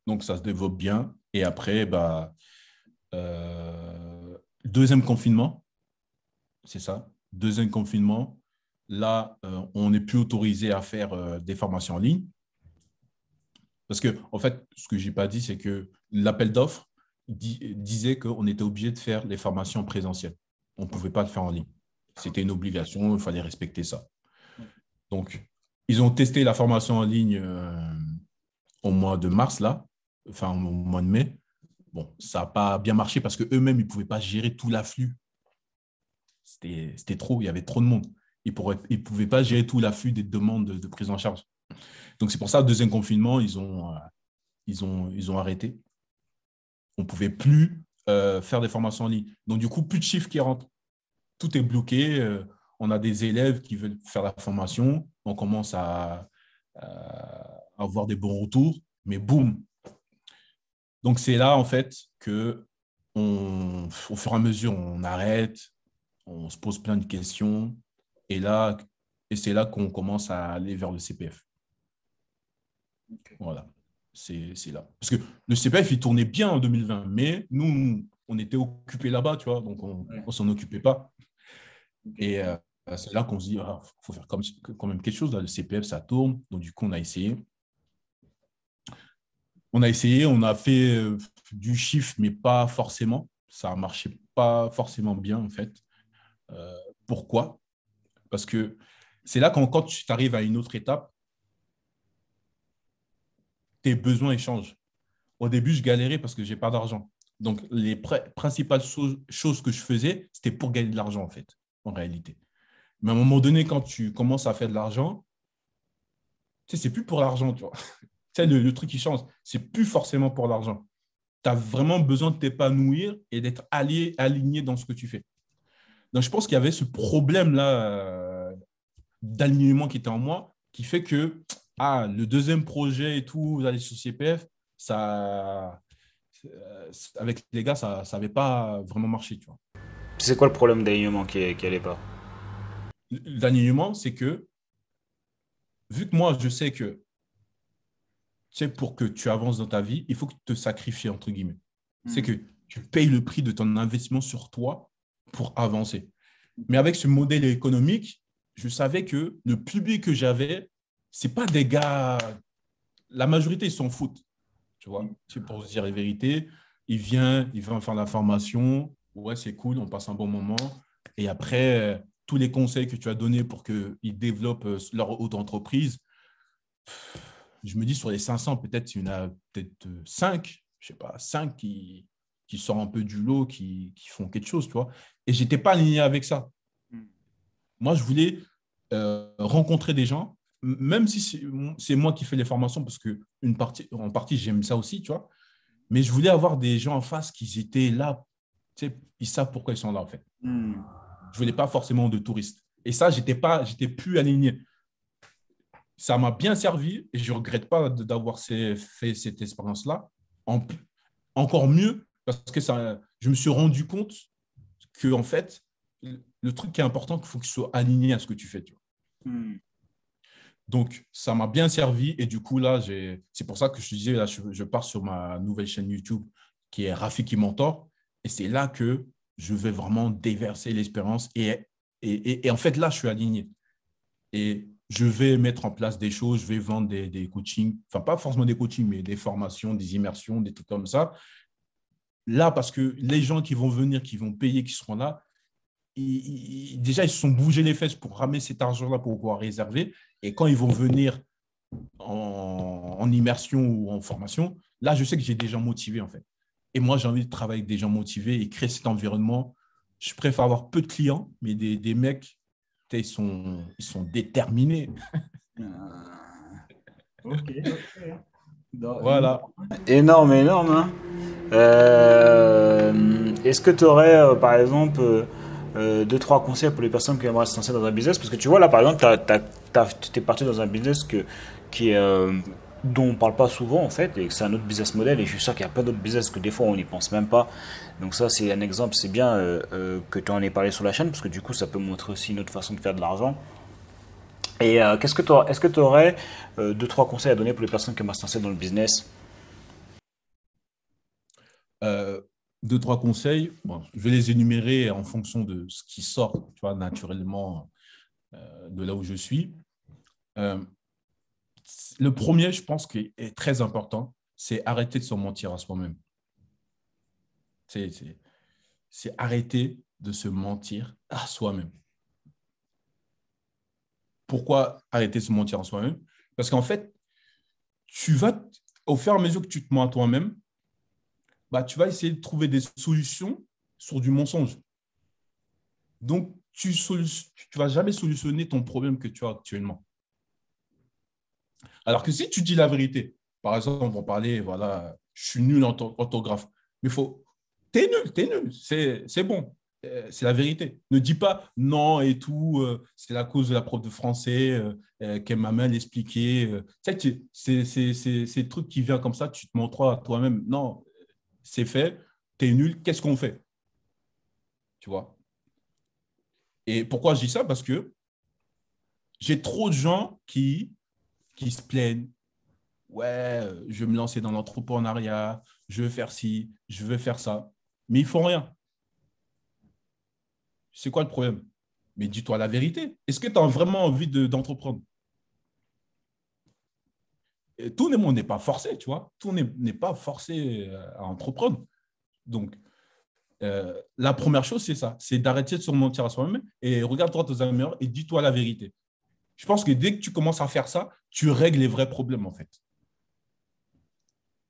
Donc, ça se développe bien. Et après, bah, euh, deuxième confinement, c'est ça. Deuxième confinement. Là, euh, on n'est plus autorisé à faire euh, des formations en ligne. Parce que, en fait, ce que je n'ai pas dit, c'est que l'appel d'offres disait qu'on était obligé de faire les formations présentielles. On ne pouvait pas le faire en ligne. C'était une obligation, il fallait respecter ça. Donc, ils ont testé la formation en ligne au mois de mars, là, enfin au mois de mai bon, ça n'a pas bien marché parce qu'eux-mêmes, ils ne pouvaient pas gérer tout l'afflux. C'était trop, il y avait trop de monde. Ils ne pouvaient pas gérer tout l'afflux des demandes de, prise en charge. Donc, c'est pour ça, deuxième confinement, ils ont, euh, ils ont, ils ont arrêté. On ne pouvait plus euh, faire des formations en ligne. Donc, du coup, plus de chiffres qui rentrent. Tout est bloqué. Euh, on a des élèves qui veulent faire la formation. On commence à avoir des bons retours. Mais boum, donc c'est là en fait que au fur et à mesure on arrête, on se pose plein de questions et là et c'est là qu'on commence à aller vers le CPF. Voilà, c'est là. Parce que le CPF il tournait bien en 2020, mais nous on était occupés là-bas, tu vois, donc on ne s'en occupait pas. Et euh, c'est là qu'on se dit, il ah, faut faire quand même quelque chose, là, le CPF, ça tourne. Donc, du coup, on a essayé on a essayé, on a fait euh, du chiffre, mais pas forcément. Ça a marché pas forcément bien, en fait. Euh, pourquoi Parce que c'est là quand, quand tu arrives à une autre étape, tes besoins échangent. Au début, je galérais parce que je n'ai pas d'argent. Donc, les principales choses que je faisais, c'était pour gagner de l'argent, en fait, en réalité. Mais à un moment donné, quand tu commences à faire de l'argent, tu sais, c'est plus pour l'argent, tu vois le, truc qui change. C'est plus forcément pour l'argent. Tu as vraiment besoin de t'épanouir et d'être allié, aligné dans ce que tu fais. Donc, je pense qu'il y avait ce problème-là euh, d'alignement qui était en moi qui fait que ah, le deuxième projet et tout, allez sur CPF, ça, euh, avec les gars, ça n'avait pas vraiment marché. Tu vois. C'est quoi le problème d'alignement qui n'allait pas L'alignement, c'est que, vu que moi, je sais que pour que tu avances dans ta vie, il faut que tu te sacrifies, entre guillemets. C'est mm. que tu payes le prix de ton investissement sur toi pour avancer. Mais avec ce modèle économique, je savais que le public que j'avais, ce n'est pas des gars. La majorité, ils s'en foutent. Tu vois, mm. c'est pour dire la vérité. Ils viennent, il vont faire la formation. Ouais, c'est cool, on passe un bon moment. Et après, tous les conseils que tu as donnés pour qu'ils développent euh, leur haute entreprise je me dis sur les 500, peut-être il y en a peut-être 5, euh, je sais pas, 5 qui, qui sortent un peu du lot, qui, font quelque chose, tu vois. Et je n'étais pas aligné avec ça. Hmm. Moi, je voulais euh, rencontrer des gens, même si c'est moi qui fais les formations, parce que une partie, en partie, j'aime ça aussi, tu vois. Mais je voulais avoir des gens en face qui étaient là, tu sais, ils savent pourquoi ils sont là, en fait. Je hmm. Je voulais pas forcément de touristes. Et ça, je n'étais j'étais plus aligné ça m'a bien servi et je ne regrette pas d'avoir fait cette expérience-là. encore mieux, parce que ça, je me suis rendu compte que, en fait, le truc qui est important, il faut que soit aligné à ce que tu fais. Hmm. Donc, ça m'a bien servi. Et du coup, là, c'est pour ça que je disais, là, je, pars sur ma nouvelle chaîne YouTube qui est Rafiki Mentor. Et c'est là que je vais vraiment déverser l'expérience. Et et, en fait, là, je suis aligné. Et je vais mettre en place des choses, je vais vendre des, coachings, enfin pas forcément des coachings, mais des formations, des immersions, des trucs comme ça. Là, parce que les gens qui vont venir, qui vont payer, qui seront là, déjà, ils se sont bougés les fesses pour ramener cet argent-là pour pouvoir réserver. Et quand ils vont venir en, immersion ou en formation, là, je sais que j'ai des gens motivés, en fait. Et moi, j'ai envie de travailler avec des gens motivés et créer cet environnement. Je préfère avoir peu de clients, mais des, des mecs ils sont, ils sont déterminés. Ah. Ok. voilà. Énorme, énorme. Hein. Euh, est-ce que tu aurais, euh, par exemple, euh, euh, deux, trois conseils pour les personnes qui aimeraient se lancer dans un business Parce que tu vois, là, par exemple, tu es parti dans un business que, qui dont on ne parle pas souvent, en fait, et que c'est un autre business model. Et je suis sûr qu'il y a plein d'autres business que des fois, on n'y pense même pas. Donc ça c'est un exemple, c'est bien euh, euh, que tu en aies parlé sur la chaîne parce que du coup ça peut montrer aussi une autre façon de faire de l'argent. Et euh, qu'est-ce que tu est-ce que tu aurais deux trois conseils à donner pour les personnes qui se dans le business Deux trois conseils, bon, je vais les énumérer en fonction de ce qui sort, tu vois, naturellement de là où je suis. le premier, je pense, qui est très important, c'est arrêter de se mentir à soi-même. C'est arrêter de se mentir à soi-même. Pourquoi arrêter de se mentir à soi-même Parce qu'en fait, tu vas, au fur et à mesure que tu te mens à toi-même, bah, tu vas essayer de trouver des solutions sur du mensonge. Donc, tu ne vas jamais solutionner ton problème que tu as actuellement. Alors que si tu dis la vérité, par exemple, on parler voilà, je suis nul en orthographe, mais il faut, t'es nul, t'es nul, c'est bon, euh, c'est la vérité. Ne dis pas non et tout, euh, c'est la cause de la prof de français euh, qu'elle m'a mal expliqué. Tu c'est le truc qui vient comme ça, tu te montres toi-même. Non, c'est fait, t'es nul, qu'est-ce qu'on fait Tu vois Et pourquoi je dis ça Parce que j'ai trop de gens qui, qui se plaignent. Ouais, je vais me lancer dans l'entrepreneuriat, je veux faire ci, je veux faire ça mais ils font rien. C'est quoi le problème Mais dis-toi la vérité. Est-ce que tu as vraiment envie d'entreprendre Tout le monde n'est pas forcé, tu vois. Tout n'est pas forcé euh, à entreprendre. Donc, euh, la première chose, c'est ça. C'est d'arrêter de se mentir à soi-même et regarde-toi dans un et dis-toi la vérité. Je pense que dès que tu commences à faire ça, tu règles les vrais problèmes, en fait.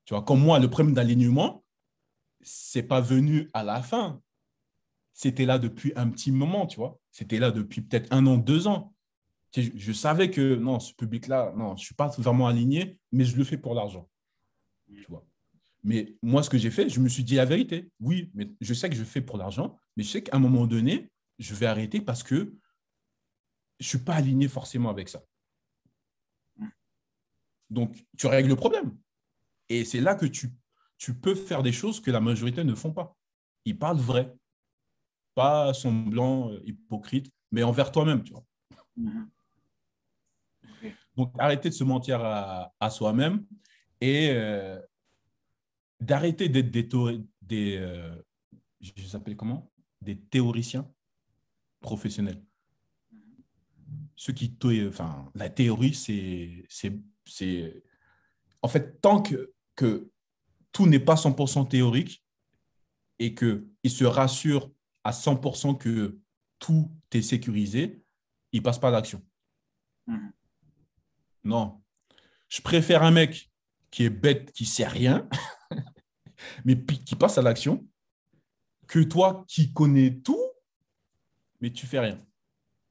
Tu vois, comme moi, le problème d'alignement, c'est pas venu à la fin. C'était là depuis un petit moment, tu vois. C'était là depuis peut-être un an, deux ans. Je, savais que non, ce public-là, non, je suis pas vraiment aligné, mais je le fais pour l'argent. Mais moi, ce que j'ai fait, je me suis dit la vérité. Oui, mais je sais que je fais pour l'argent, mais je sais qu'à un moment donné, je vais arrêter parce que je suis pas aligné forcément avec ça. Donc, tu règles le problème. Et c'est là que tu tu peux faire des choses que la majorité ne font pas. Ils parlent vrai, pas semblant euh, hypocrite, mais envers toi-même, mhm. Donc, arrêter de se mentir à, à soi-même et euh, d'arrêter d'être des, des euh, Des théoriciens professionnels. Mhm. Ceux qui, enfin, la théorie, c'est, c'est, en fait, tant que tout n'est pas 100% théorique et qu'il se rassure à 100% que tout est sécurisé, il ne passe pas à l'action. Hmm. Non. Je préfère un mec qui est bête, qui ne sait rien, mais qui passe à l'action, que toi qui connais tout, mais tu fais rien.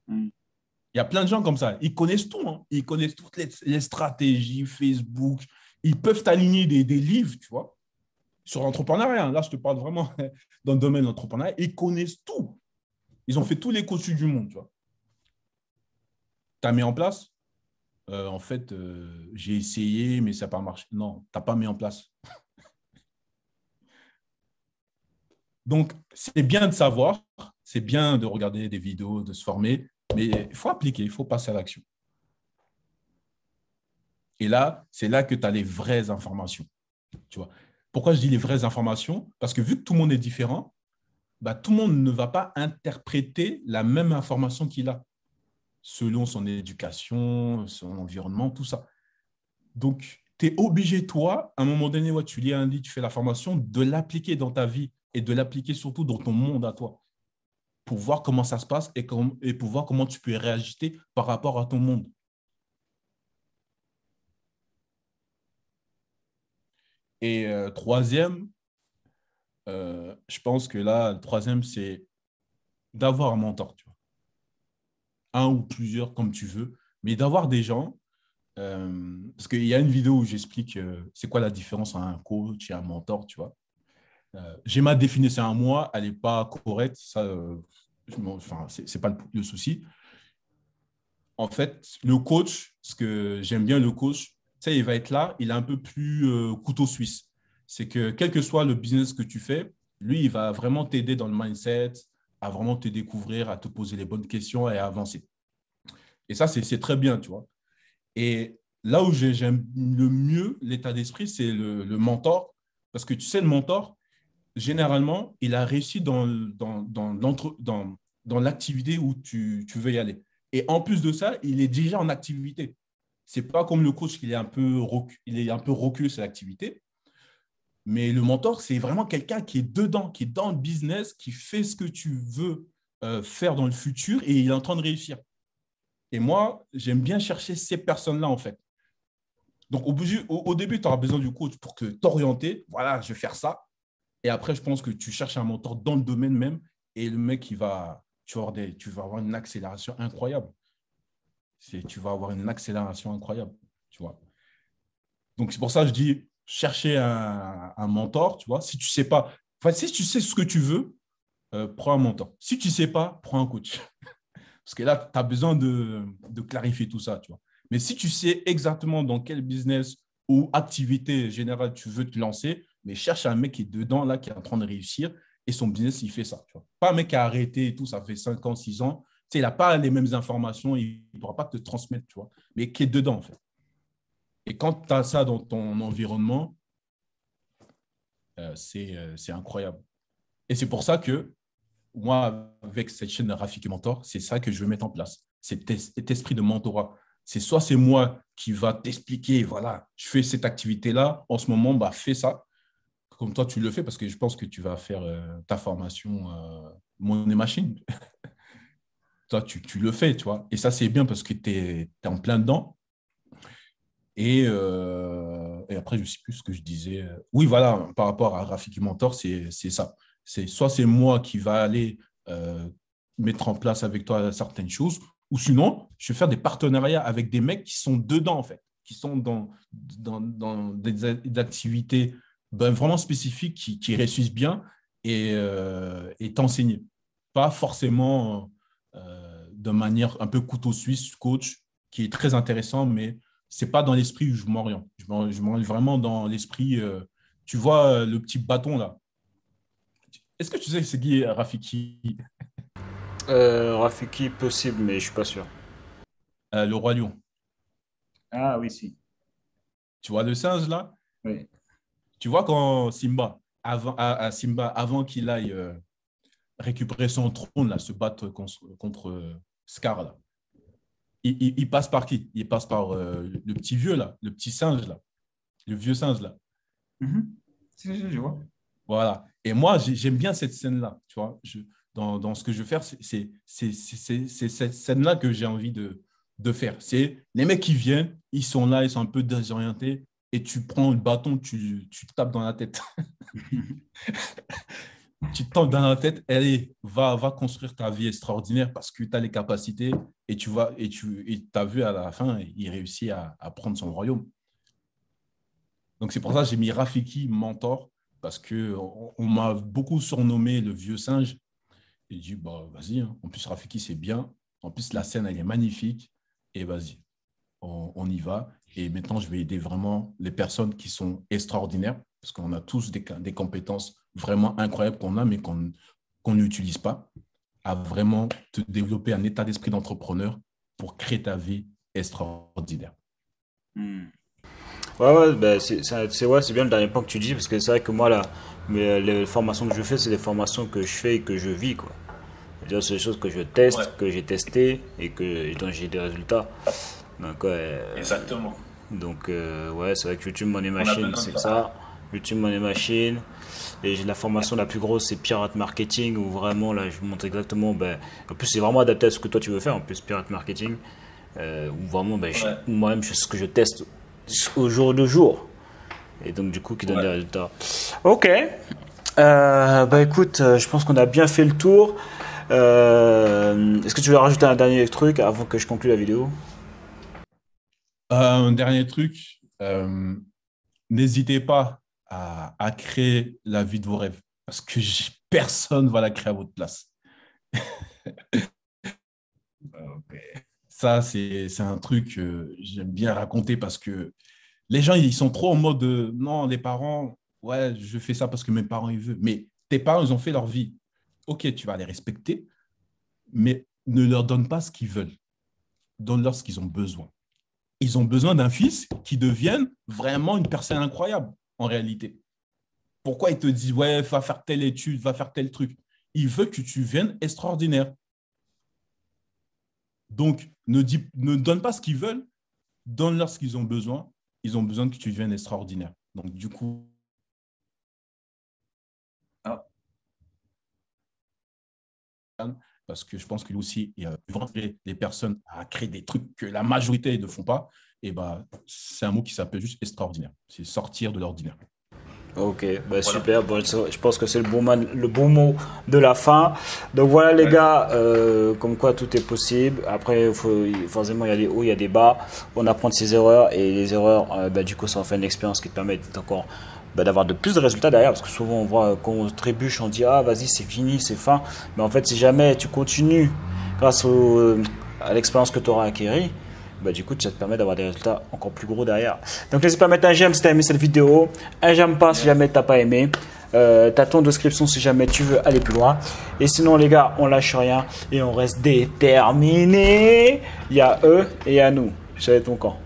Hmm. Il y a plein de gens comme ça. Ils connaissent tout. Hein. Ils connaissent toutes les stratégies, Facebook, ils peuvent aligner des, livres, tu vois, sur l'entrepreneuriat. Là, je te parle vraiment dans le domaine d'entrepreneuriat. Ils connaissent tout. Ils ont fait tous les coachs du monde, tu vois. Tu as mis en place euh, En fait, euh, j'ai essayé, mais ça n'a pas marché. Non, tu n'as pas mis en place. Donc, c'est bien de savoir, c'est bien de regarder des vidéos, de se former, mais il faut appliquer, il faut passer à l'action. Et là, c'est là que tu as les vraies informations. Tu vois. Pourquoi je dis les vraies informations Parce que vu que tout le monde est différent, bah, tout le monde ne va pas interpréter la même information qu'il a selon son éducation, son environnement, tout ça. Donc, tu es obligé, toi, à un moment donné, tu lis un livre, tu fais la formation, de l'appliquer dans ta vie et de l'appliquer surtout dans ton monde à toi pour voir comment ça se passe et, et pour voir comment tu peux réagir par rapport à ton monde. Et euh, troisième, euh, je pense que là, le troisième, c'est d'avoir un mentor, tu vois. Un ou plusieurs, comme tu veux, mais d'avoir des gens. Euh, parce qu'il y a une vidéo où j'explique c'est quoi la différence entre un coach et un mentor, tu vois. J'ai ma définition à moi, elle n'est pas correcte, ça, enfin, c'est pas le souci. En fait, le coach, ce que j'aime bien le coach, sais, il va être là, il est un peu plus euh, couteau suisse. C'est que quel que soit le business que tu fais, lui, il va vraiment t'aider dans le mindset, à vraiment te découvrir, à te poser les bonnes questions et à avancer. Et ça, c'est très bien, tu vois. Et là où j'aime le mieux l'état d'esprit, c'est le, mentor. Parce que tu sais, le mentor, généralement, il a réussi dans, dans, dans, dans, l'activité où tu, tu veux y aller. Et en plus de ça, il est déjà en activité. C'est pas comme le coach qu'il est un peu il est un peu reculé sur l'activité. Mais le mentor, c'est vraiment quelqu'un qui est dedans, qui est dans le business, qui fait ce que tu veux euh, faire dans le futur et il est en train de réussir. Et moi, j'aime bien chercher ces personnes-là, en fait. Donc, au, au début, tu auras besoin du coach pour que t'orienter. Voilà, je vais faire ça. Et après, je pense que tu cherches un mentor dans le domaine même et le mec, va, tu vas avoir une accélération incroyable tu vas avoir une accélération incroyable, tu vois. Donc, c'est pour ça que je dis, chercher un, mentor, tu vois. Si tu sais pas, enfin, si tu sais ce que tu veux, euh, prends un mentor. Si tu sais pas, prends un coach. Parce que là, tu as besoin de, de, clarifier tout ça, tu vois. Mais si tu sais exactement dans quel business ou activité générale tu veux te lancer, mais cherche un mec qui est dedans, là, qui est en train de réussir, et son business, il fait ça. Tu vois. Pas un mec qui a arrêté et tout, ça fait 5 ans, 6 ans, sais, il n'a pas les mêmes informations, il ne pourra pas te transmettre, tu vois, mais qui est dedans, en fait. Et quand tu as ça dans ton environnement, euh, euh, c'est incroyable. Et c'est pour ça que moi, avec cette chaîne Rafik et Mentor, c'est ça que je veux mettre en place, C'est cet esprit de mentorat. C'est soit c'est moi qui va t'expliquer, voilà, je fais cette activité-là, en ce moment, bah, fais ça, comme toi tu le fais, parce que je pense que tu vas faire euh, ta formation Mon Machine. toi, tu, le fais, tu vois. Et ça, c'est bien parce que tu es, en plein dedans. Et, euh, après, je ne sais plus ce que je disais. Oui, voilà, par rapport à Graphique Mentor, c'est ça. C'est soit c'est moi qui va aller euh, mettre en place avec toi certaines choses, ou sinon, je vais faire des partenariats avec des mecs qui sont dedans, en fait, qui sont dans, dans, des, activités ben, vraiment spécifiques qui, qui réussissent bien et, euh, et t'enseigner. Pas forcément euh, de manière un peu couteau suisse, coach, qui est très intéressant, mais ce n'est pas dans l'esprit où je m'oriente. Je m'oriente vraiment dans l'esprit, euh, tu vois, euh, le petit bâton là. Est-ce que tu sais c'est qui Rafiki Rafiki, possible, mais je ne suis pas sûr. le roi lion. Ah oui, si. Tu vois le singe là Oui. Tu vois quand Simba, avant, à Simba, avant qu'il aille récupérer son trône, là, se battre contre, euh, Scar. Il, passe par qui Il passe par euh, le petit vieux, là, le petit singe, là, le vieux singe, là. Mm-hmm. Je vois. Voilà. Et moi, j'aime bien cette scène-là, dans, ce que je veux faire, c'est cette scène-là que j'ai envie de, faire. C'est les mecs qui viennent, ils sont là, ils sont un peu désorientés, et tu prends le bâton, tu, tu tapes dans la tête. tu te dans la tête, allez, va, construire ta vie extraordinaire parce que tu as les capacités et tu vas et tu as vu à la fin, il réussit à, prendre son royaume. Donc c'est pour ça que j'ai mis Rafiki mentor parce que on, m'a beaucoup surnommé le vieux singe. Et dit bah vas-y, hein. en plus Rafiki c'est bien, en plus la scène elle est magnifique et vas-y, on y va. Et maintenant je vais aider vraiment les personnes qui sont extraordinaires parce qu'on a tous des, compétences vraiment incroyables qu'on a, mais qu'on n'utilise pas, à vraiment te développer un état d'esprit d'entrepreneur pour créer ta vie extraordinaire. Hmm. Ben, ouais, c'est bien le dernier point que tu dis, parce que c'est vrai que moi, là, mais euh, les formations que je fais, c'est des formations que je fais et que je vis, quoi. C'est des choses que je teste, que j'ai testé et, que, dont j'ai des résultats. Euh, Exactement. Donc, euh, ouais, c'est vrai que YouTube Money Machine, c'est ça. YouTube Money Machine. Et la formation la plus grosse, c'est Pirate Marketing, où vraiment, là, je vous montre exactement. Ben, en plus, c'est vraiment adapté à ce que toi tu veux faire, en plus, Pirate Marketing. Euh, où vraiment, ben, moi-même, ce que je teste au jour le jour. Et donc, du coup, qui donne des résultats. Ok. bah écoute, euh, je pense qu'on a bien fait le tour. Euh, est-ce que tu veux rajouter un dernier truc avant que je conclue la vidéo Un dernier truc. N'hésitez pas à, créer la vie de vos rêves. Parce que personne ne va la créer à votre place. Ah, ça, c'est un truc que j'aime bien raconter parce que les gens, ils sont trop en mode euh, non, les parents, ouais, je fais ça parce que mes parents, ils veulent. Mais tes parents, ils ont fait leur vie. Ok, tu vas les respecter, mais ne leur donne pas ce qu'ils veulent. Donne-leur ce qu'ils ont besoin. Ils ont besoin d'un fils qui devienne vraiment une personne incroyable en réalité. Pourquoi il te dit, ouais, va faire telle étude, va faire tel truc Il veut que tu viennes extraordinaire. Donc, ne, dis, ne donne pas ce qu'ils veulent, donne-leur ce qu'ils ont besoin. Ils ont besoin que tu viennes extraordinaire. Donc, du coup. Parce que je pense qu'il aussi il va les personnes à créer des trucs que la majorité ne font pas et bah, c'est un mot qui s'appelle juste extraordinaire. C'est sortir de l'ordinaire. Ok, bah, super. je pense que c'est le, bon le bon mot de la fin. Donc voilà les gars, euh, comme quoi tout est possible. Après, faut, forcément, il y a des hauts, il y a des bas. On apprend de ses erreurs et les erreurs, euh, bah, du coup, ça en fait une expérience qui te permet encore d'avoir de plus de résultats derrière parce que souvent on voit qu'on trébuche on dit ah vas-y c'est fini c'est fin mais en fait si jamais tu continues grâce à l'expérience que tu auras acquérie bah, du coup, ça te permet d'avoir des résultats encore plus gros derrière. Donc, n'hésite pas à mettre un j'aime si t'as aimé cette vidéo, un j'aime pas si jamais t'as pas aimé. Euh, t'as ton description si jamais tu veux aller plus loin. Et sinon, les gars, on lâche rien et on reste déterminés. Il y a eux et il y a nous. J'avais ton camp.